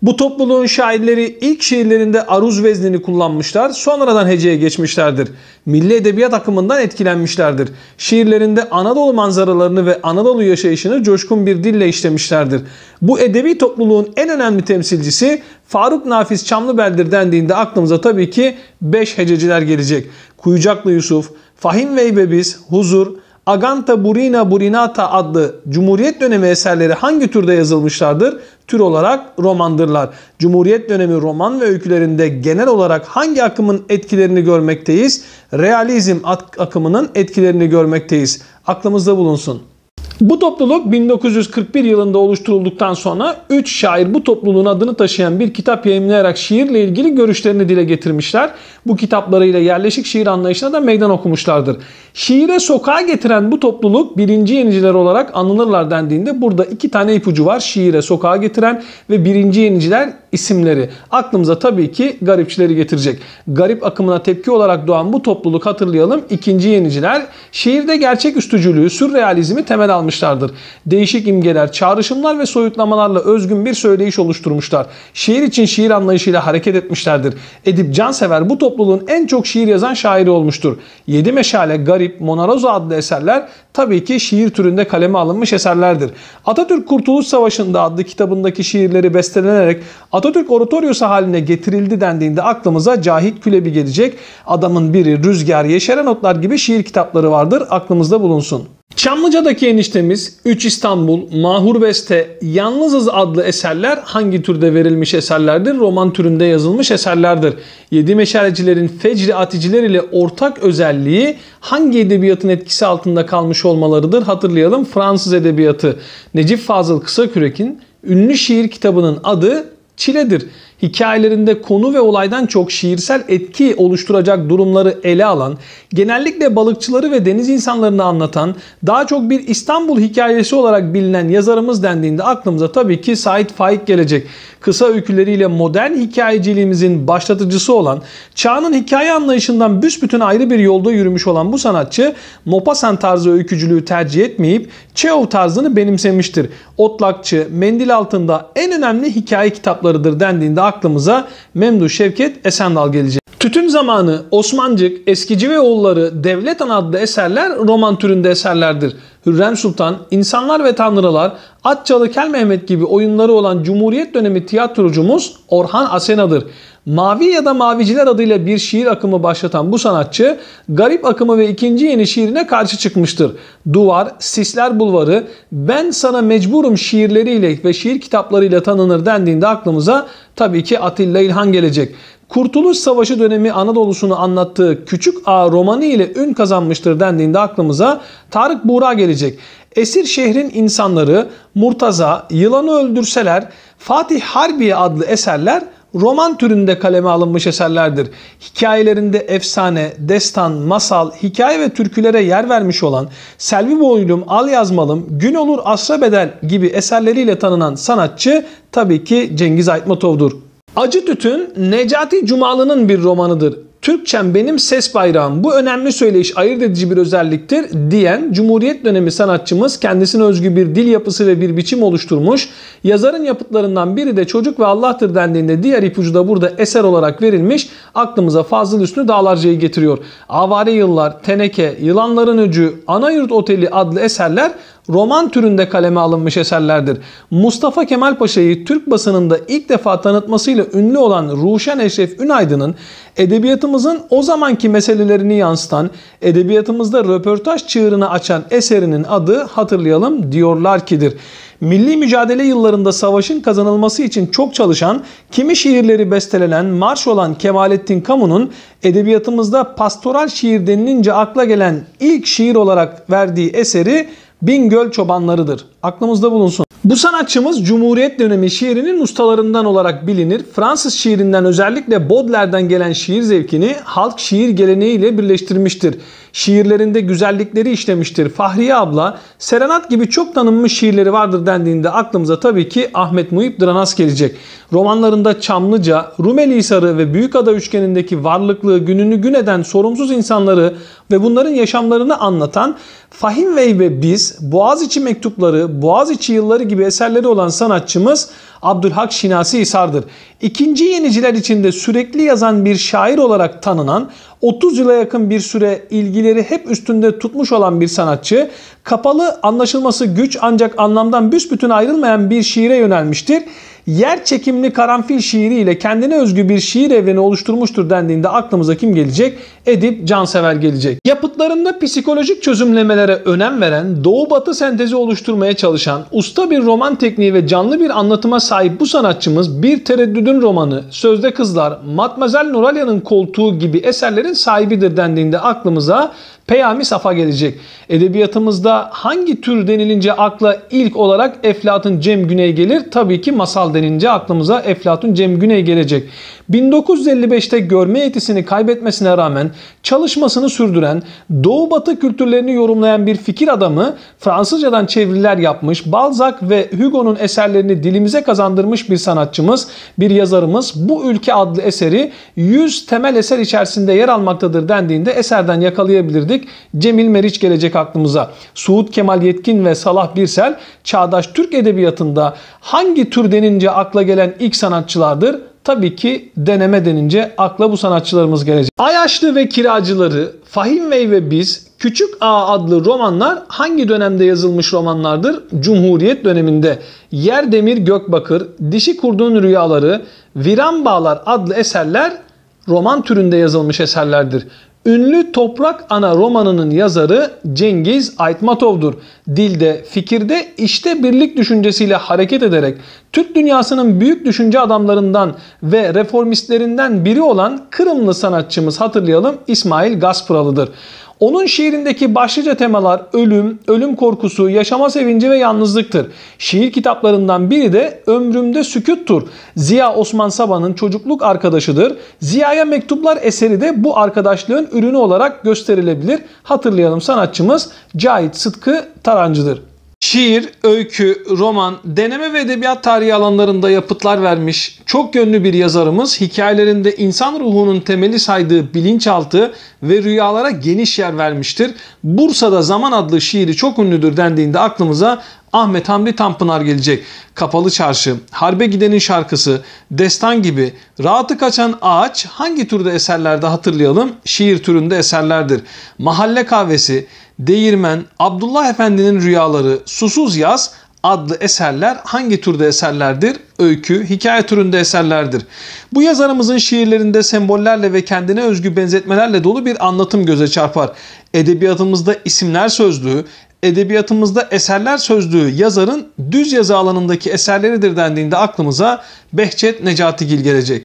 Bu topluluğun şairleri ilk şiirlerinde aruz veznini kullanmışlar, sonradan heceye geçmişlerdir. Milli edebiyat akımından etkilenmişlerdir. Şiirlerinde Anadolu manzaralarını ve Anadolu yaşayışını coşkun bir dille işlemişlerdir. Bu edebi topluluğun en önemli temsilcisi Faruk Nafiz Çamlıbel'dir dendiğinde aklımıza tabii ki 5 hececiler gelecek. Kuyucaklı Yusuf, Fahim Veybebiz, Huzur, Aganta Burina Burinata adlı Cumhuriyet dönemi eserleri hangi türde yazılmışlardır? Tür olarak romandırlar. Cumhuriyet dönemi roman ve öykülerinde genel olarak hangi akımın etkilerini görmekteyiz? Realizm akımının etkilerini görmekteyiz. Aklımızda bulunsun. Bu topluluk 1941 yılında oluşturulduktan sonra 3 şair bu topluluğun adını taşıyan bir kitap yayımlayarak şiirle ilgili görüşlerini dile getirmişler. Bu kitaplarıyla yerleşik şiir anlayışına da meydan okumuşlardır. Şiire sokağa getiren bu topluluk birinci yeniciler olarak anılırlar dendiğinde burada iki tane ipucu var. Şiire sokağa getiren ve birinci yeniciler isimleri. Aklımıza tabii ki garipçileri getirecek. Garip akımına tepki olarak doğan bu topluluk hatırlayalım. İkinci yeniciler şehirde gerçek üstücülüğü, sürrealizmi temel almışlardır. Değişik imgeler, çağrışımlar ve soyutlamalarla özgün bir söyleyiş oluşturmuşlar. Şiir için şiir anlayışıyla hareket etmişlerdir. Edip Cansever bu topluluğun en çok şiir yazan şairi olmuştur. Yedi Meşale, Garip, Monaroza adlı eserler tabii ki şiir türünde kaleme alınmış eserlerdir. Atatürk Kurtuluş Savaşı'nda adlı kitabındaki şiirleri bestelenerek Atatürk oratoryosu haline getirildi dendiğinde aklımıza Cahit Külebi gelecek. Adamın biri Rüzgar Yeşeren Otlar gibi şiir kitapları vardır aklımızda bulunsun. Çamlıca'daki eniştemiz 3 İstanbul, Mahur Beste, Yalnızız adlı eserler hangi türde verilmiş eserlerdir? Roman türünde yazılmış eserlerdir. Yedi meşalecilerin fecri aticiler ile ortak özelliği hangi edebiyatın etkisi altında kalmış olmalarıdır? Hatırlayalım Fransız edebiyatı. Necip Fazıl Kısakürek'in ünlü şiir kitabının adı çiledir hikayelerinde konu ve olaydan çok şiirsel etki oluşturacak durumları ele alan, genellikle balıkçıları ve deniz insanlarını anlatan, daha çok bir İstanbul hikayesi olarak bilinen yazarımız dendiğinde aklımıza tabii ki Said Faik gelecek. Kısa öyküleriyle modern hikayeciliğimizin başlatıcısı olan, çağının hikaye anlayışından büsbütün ayrı bir yolda yürümüş olan bu sanatçı, Maupassant tarzı öykücülüğü tercih etmeyip Çehov tarzını benimsemiştir. Otlakçı, Mendil Altında en önemli hikaye kitaplarıdır dendiğinde aklımıza Memdu Şevket Esendal gelecek. Tütün zamanı, Osmancık, Eskici ve oğulları, Devlet Ana adlı eserler roman türünde eserlerdir. Hürrem Sultan, İnsanlar ve Tanrılar, Atçalı Kel Mehmet gibi oyunları olan Cumhuriyet dönemi tiyatrocumuz Orhan Asena'dır. Mavi ya da Maviciler adıyla bir şiir akımı başlatan bu sanatçı Garip akımı ve ikinci yeni şiirine karşı çıkmıştır. Duvar, Sisler Bulvarı, Ben Sana Mecburum şiirleriyle ve şiir kitaplarıyla tanınır dendiğinde aklımıza tabii ki Atilla İlhan gelecek. Kurtuluş Savaşı dönemi Anadolu'sunu anlattığı Küçük A romanı ile ün kazanmıştır dendiğinde aklımıza Tarık Buğra gelecek. Esir şehrin insanları, Murtaza, Yılanı Öldürseler, Fatih Harbiye adlı eserler roman türünde kaleme alınmış eserlerdir. Hikayelerinde efsane, destan, masal, hikaye ve türkülere yer vermiş olan Selvi Boylum, Al Yazmalım, Gün Olur Asra Bedel gibi eserleriyle tanınan sanatçı tabii ki Cengiz Aytmatov'dur. Acı Tütün Necati Cumalı'nın bir romanıdır. Türkçem benim ses bayrağım bu önemli söyleyiş ayırt edici bir özelliktir diyen Cumhuriyet dönemi sanatçımız kendisine özgü bir dil yapısı ve bir biçim oluşturmuş. Yazarın yapıtlarından biri de Çocuk ve Allah'tır dendiğinde diğer ipucu da burada eser olarak verilmiş. Aklımıza Fazıl Üstü Dağlarca'yı getiriyor. Avare Yıllar, Teneke, Yılanların Öcü, Anayurt Oteli adlı eserler roman türünde kaleme alınmış eserlerdir. Mustafa Kemal Paşa'yı Türk basınında ilk defa tanıtmasıyla ünlü olan Ruşen Eşref Ünaydın'ın edebiyatımızın o zamanki meselelerini yansıtan, edebiyatımızda röportaj çığırını açan eserinin adı hatırlayalım diyorlar ki'dir. Milli mücadele yıllarında savaşın kazanılması için çok çalışan, kimi şiirleri bestelenen, marş olan Kemalettin Kamu'nun edebiyatımızda pastoral şiir denilince akla gelen ilk şiir olarak verdiği eseri Bingöl çobanlarıdır aklımızda bulunsun. Bu sanatçımız Cumhuriyet dönemi şiirinin ustalarından olarak bilinir. Fransız şiirinden özellikle Baudelaire'den gelen şiir zevkini halk şiir geleneğiyle birleştirmiştir. Şiirlerinde güzellikleri işlemiştir. Fahriye abla, Serenat gibi çok tanınmış şiirleri vardır dendiğinde aklımıza tabii ki Ahmet Muhip Dranas gelecek. Romanlarında Çamlıca, Rumeli Hisarı ve Büyükada üçgenindeki varlıklığı gününü gün eden sorumsuz insanları ve bunların yaşamlarını anlatan Fahim Bey ve Biz, Boğaziçi Mektupları, Boğaziçi Yılları gibi eserleri olan sanatçımız Abdülhak Şinasi Hisar'dır. İkinci yeniciler içinde sürekli yazan bir şair olarak tanınan, 30 yıla yakın bir süre ilgileri hep üstünde tutmuş olan bir sanatçı, kapalı anlaşılması güç ancak anlamdan büsbütün ayrılmayan bir şiire yönelmiştir. Yer çekimli karanfil şiiriyle kendine özgü bir şiir evreni oluşturmuştur dendiğinde aklımıza kim gelecek? Edip Cansever gelecek. Yapıtlarında psikolojik çözümlemelere önem veren, doğu batı sentezi oluşturmaya çalışan, usta bir roman tekniği ve canlı bir anlatıma sahip bu sanatçımız Bir Tereddüdün Romanı, Sözde Kızlar, Matmazel Nuralyanın Koltuğu gibi eserlerin sahibidir dendiğinde aklımıza Peyami Saf'a gelecek. Edebiyatımızda hangi tür denilince akla ilk olarak Eflatun Cem Güney gelir? Tabii ki masal denince aklımıza Eflatun Cem Güney gelecek. 1955'te görme yetisini kaybetmesine rağmen çalışmasını sürdüren, Doğu Batı kültürlerini yorumlayan bir fikir adamı Fransızcadan çeviriler yapmış, Balzac ve Hugo'nun eserlerini dilimize kazandırmış bir sanatçımız, bir yazarımız bu ülke adlı eseri 100 temel eser içerisinde yer almaktadır dendiğinde eserden yakalayabilirdik demiştik. Cemil Meriç gelecek aklımıza. Suud Kemal Yetkin ve Salah Birsel çağdaş Türk edebiyatında hangi tür denince akla gelen ilk sanatçılardır? Tabii ki deneme denince akla bu sanatçılarımız gelecek. Ayaşlı ve Kiracıları, Fahim Bey ve Biz, Küçük A adlı romanlar hangi dönemde yazılmış romanlardır? Cumhuriyet döneminde Yer Demir Gökbakır, Dişi Kurdun Rüyaları, Viran Bağlar adlı eserler roman türünde yazılmış eserlerdir. Ünlü Toprak Ana romanının yazarı Cengiz Aytmatov'dur. Dilde, fikirde işte birlik düşüncesiyle hareket ederek Türk dünyasının büyük düşünce adamlarından ve reformistlerinden biri olan Kırımlı sanatçımız hatırlayalım İsmail Gaspıralı'dır. Onun şiirindeki başlıca temalar ölüm, ölüm korkusu, yaşama sevinci ve yalnızlıktır. Şiir kitaplarından biri de Ömrümde Sükuttur. Ziya Osman Saban'ın çocukluk arkadaşıdır. Ziya'ya mektuplar eseri de bu arkadaşlığın ürünü olarak gösterilebilir. Hatırlayalım sanatçımız Cahit Sıtkı Tarancı'dır. Şiir, öykü, roman, deneme ve edebiyat tarihi alanlarında yapıtlar vermiş çok yönlü bir yazarımız hikayelerinde insan ruhunun temeli saydığı bilinçaltı ve rüyalara geniş yer vermiştir. Bursa'da Zaman adlı şiiri çok ünlüdür dendiğinde aklımıza Ahmet Hamdi Tanpınar gelecek. Kapalı Çarşı, Harbe Gidenin Şarkısı, Destan gibi rahatı kaçan ağaç hangi türde eserlerde hatırlayalım? Şiir türünde eserlerdir. Mahalle Kahvesi, Değirmen, Abdullah Efendi'nin Rüyaları, Susuz Yaz adlı eserler hangi türde eserlerdir? Öykü, hikaye türünde eserlerdir. Bu yazarımızın şiirlerinde sembollerle ve kendine özgü benzetmelerle dolu bir anlatım göze çarpar. Edebiyatımızda isimler sözlüğü, edebiyatımızda eserler sözlüğü yazarın düz yazı alanındaki eserleridir dendiğinde aklımıza Behçet Necatigil gelecek.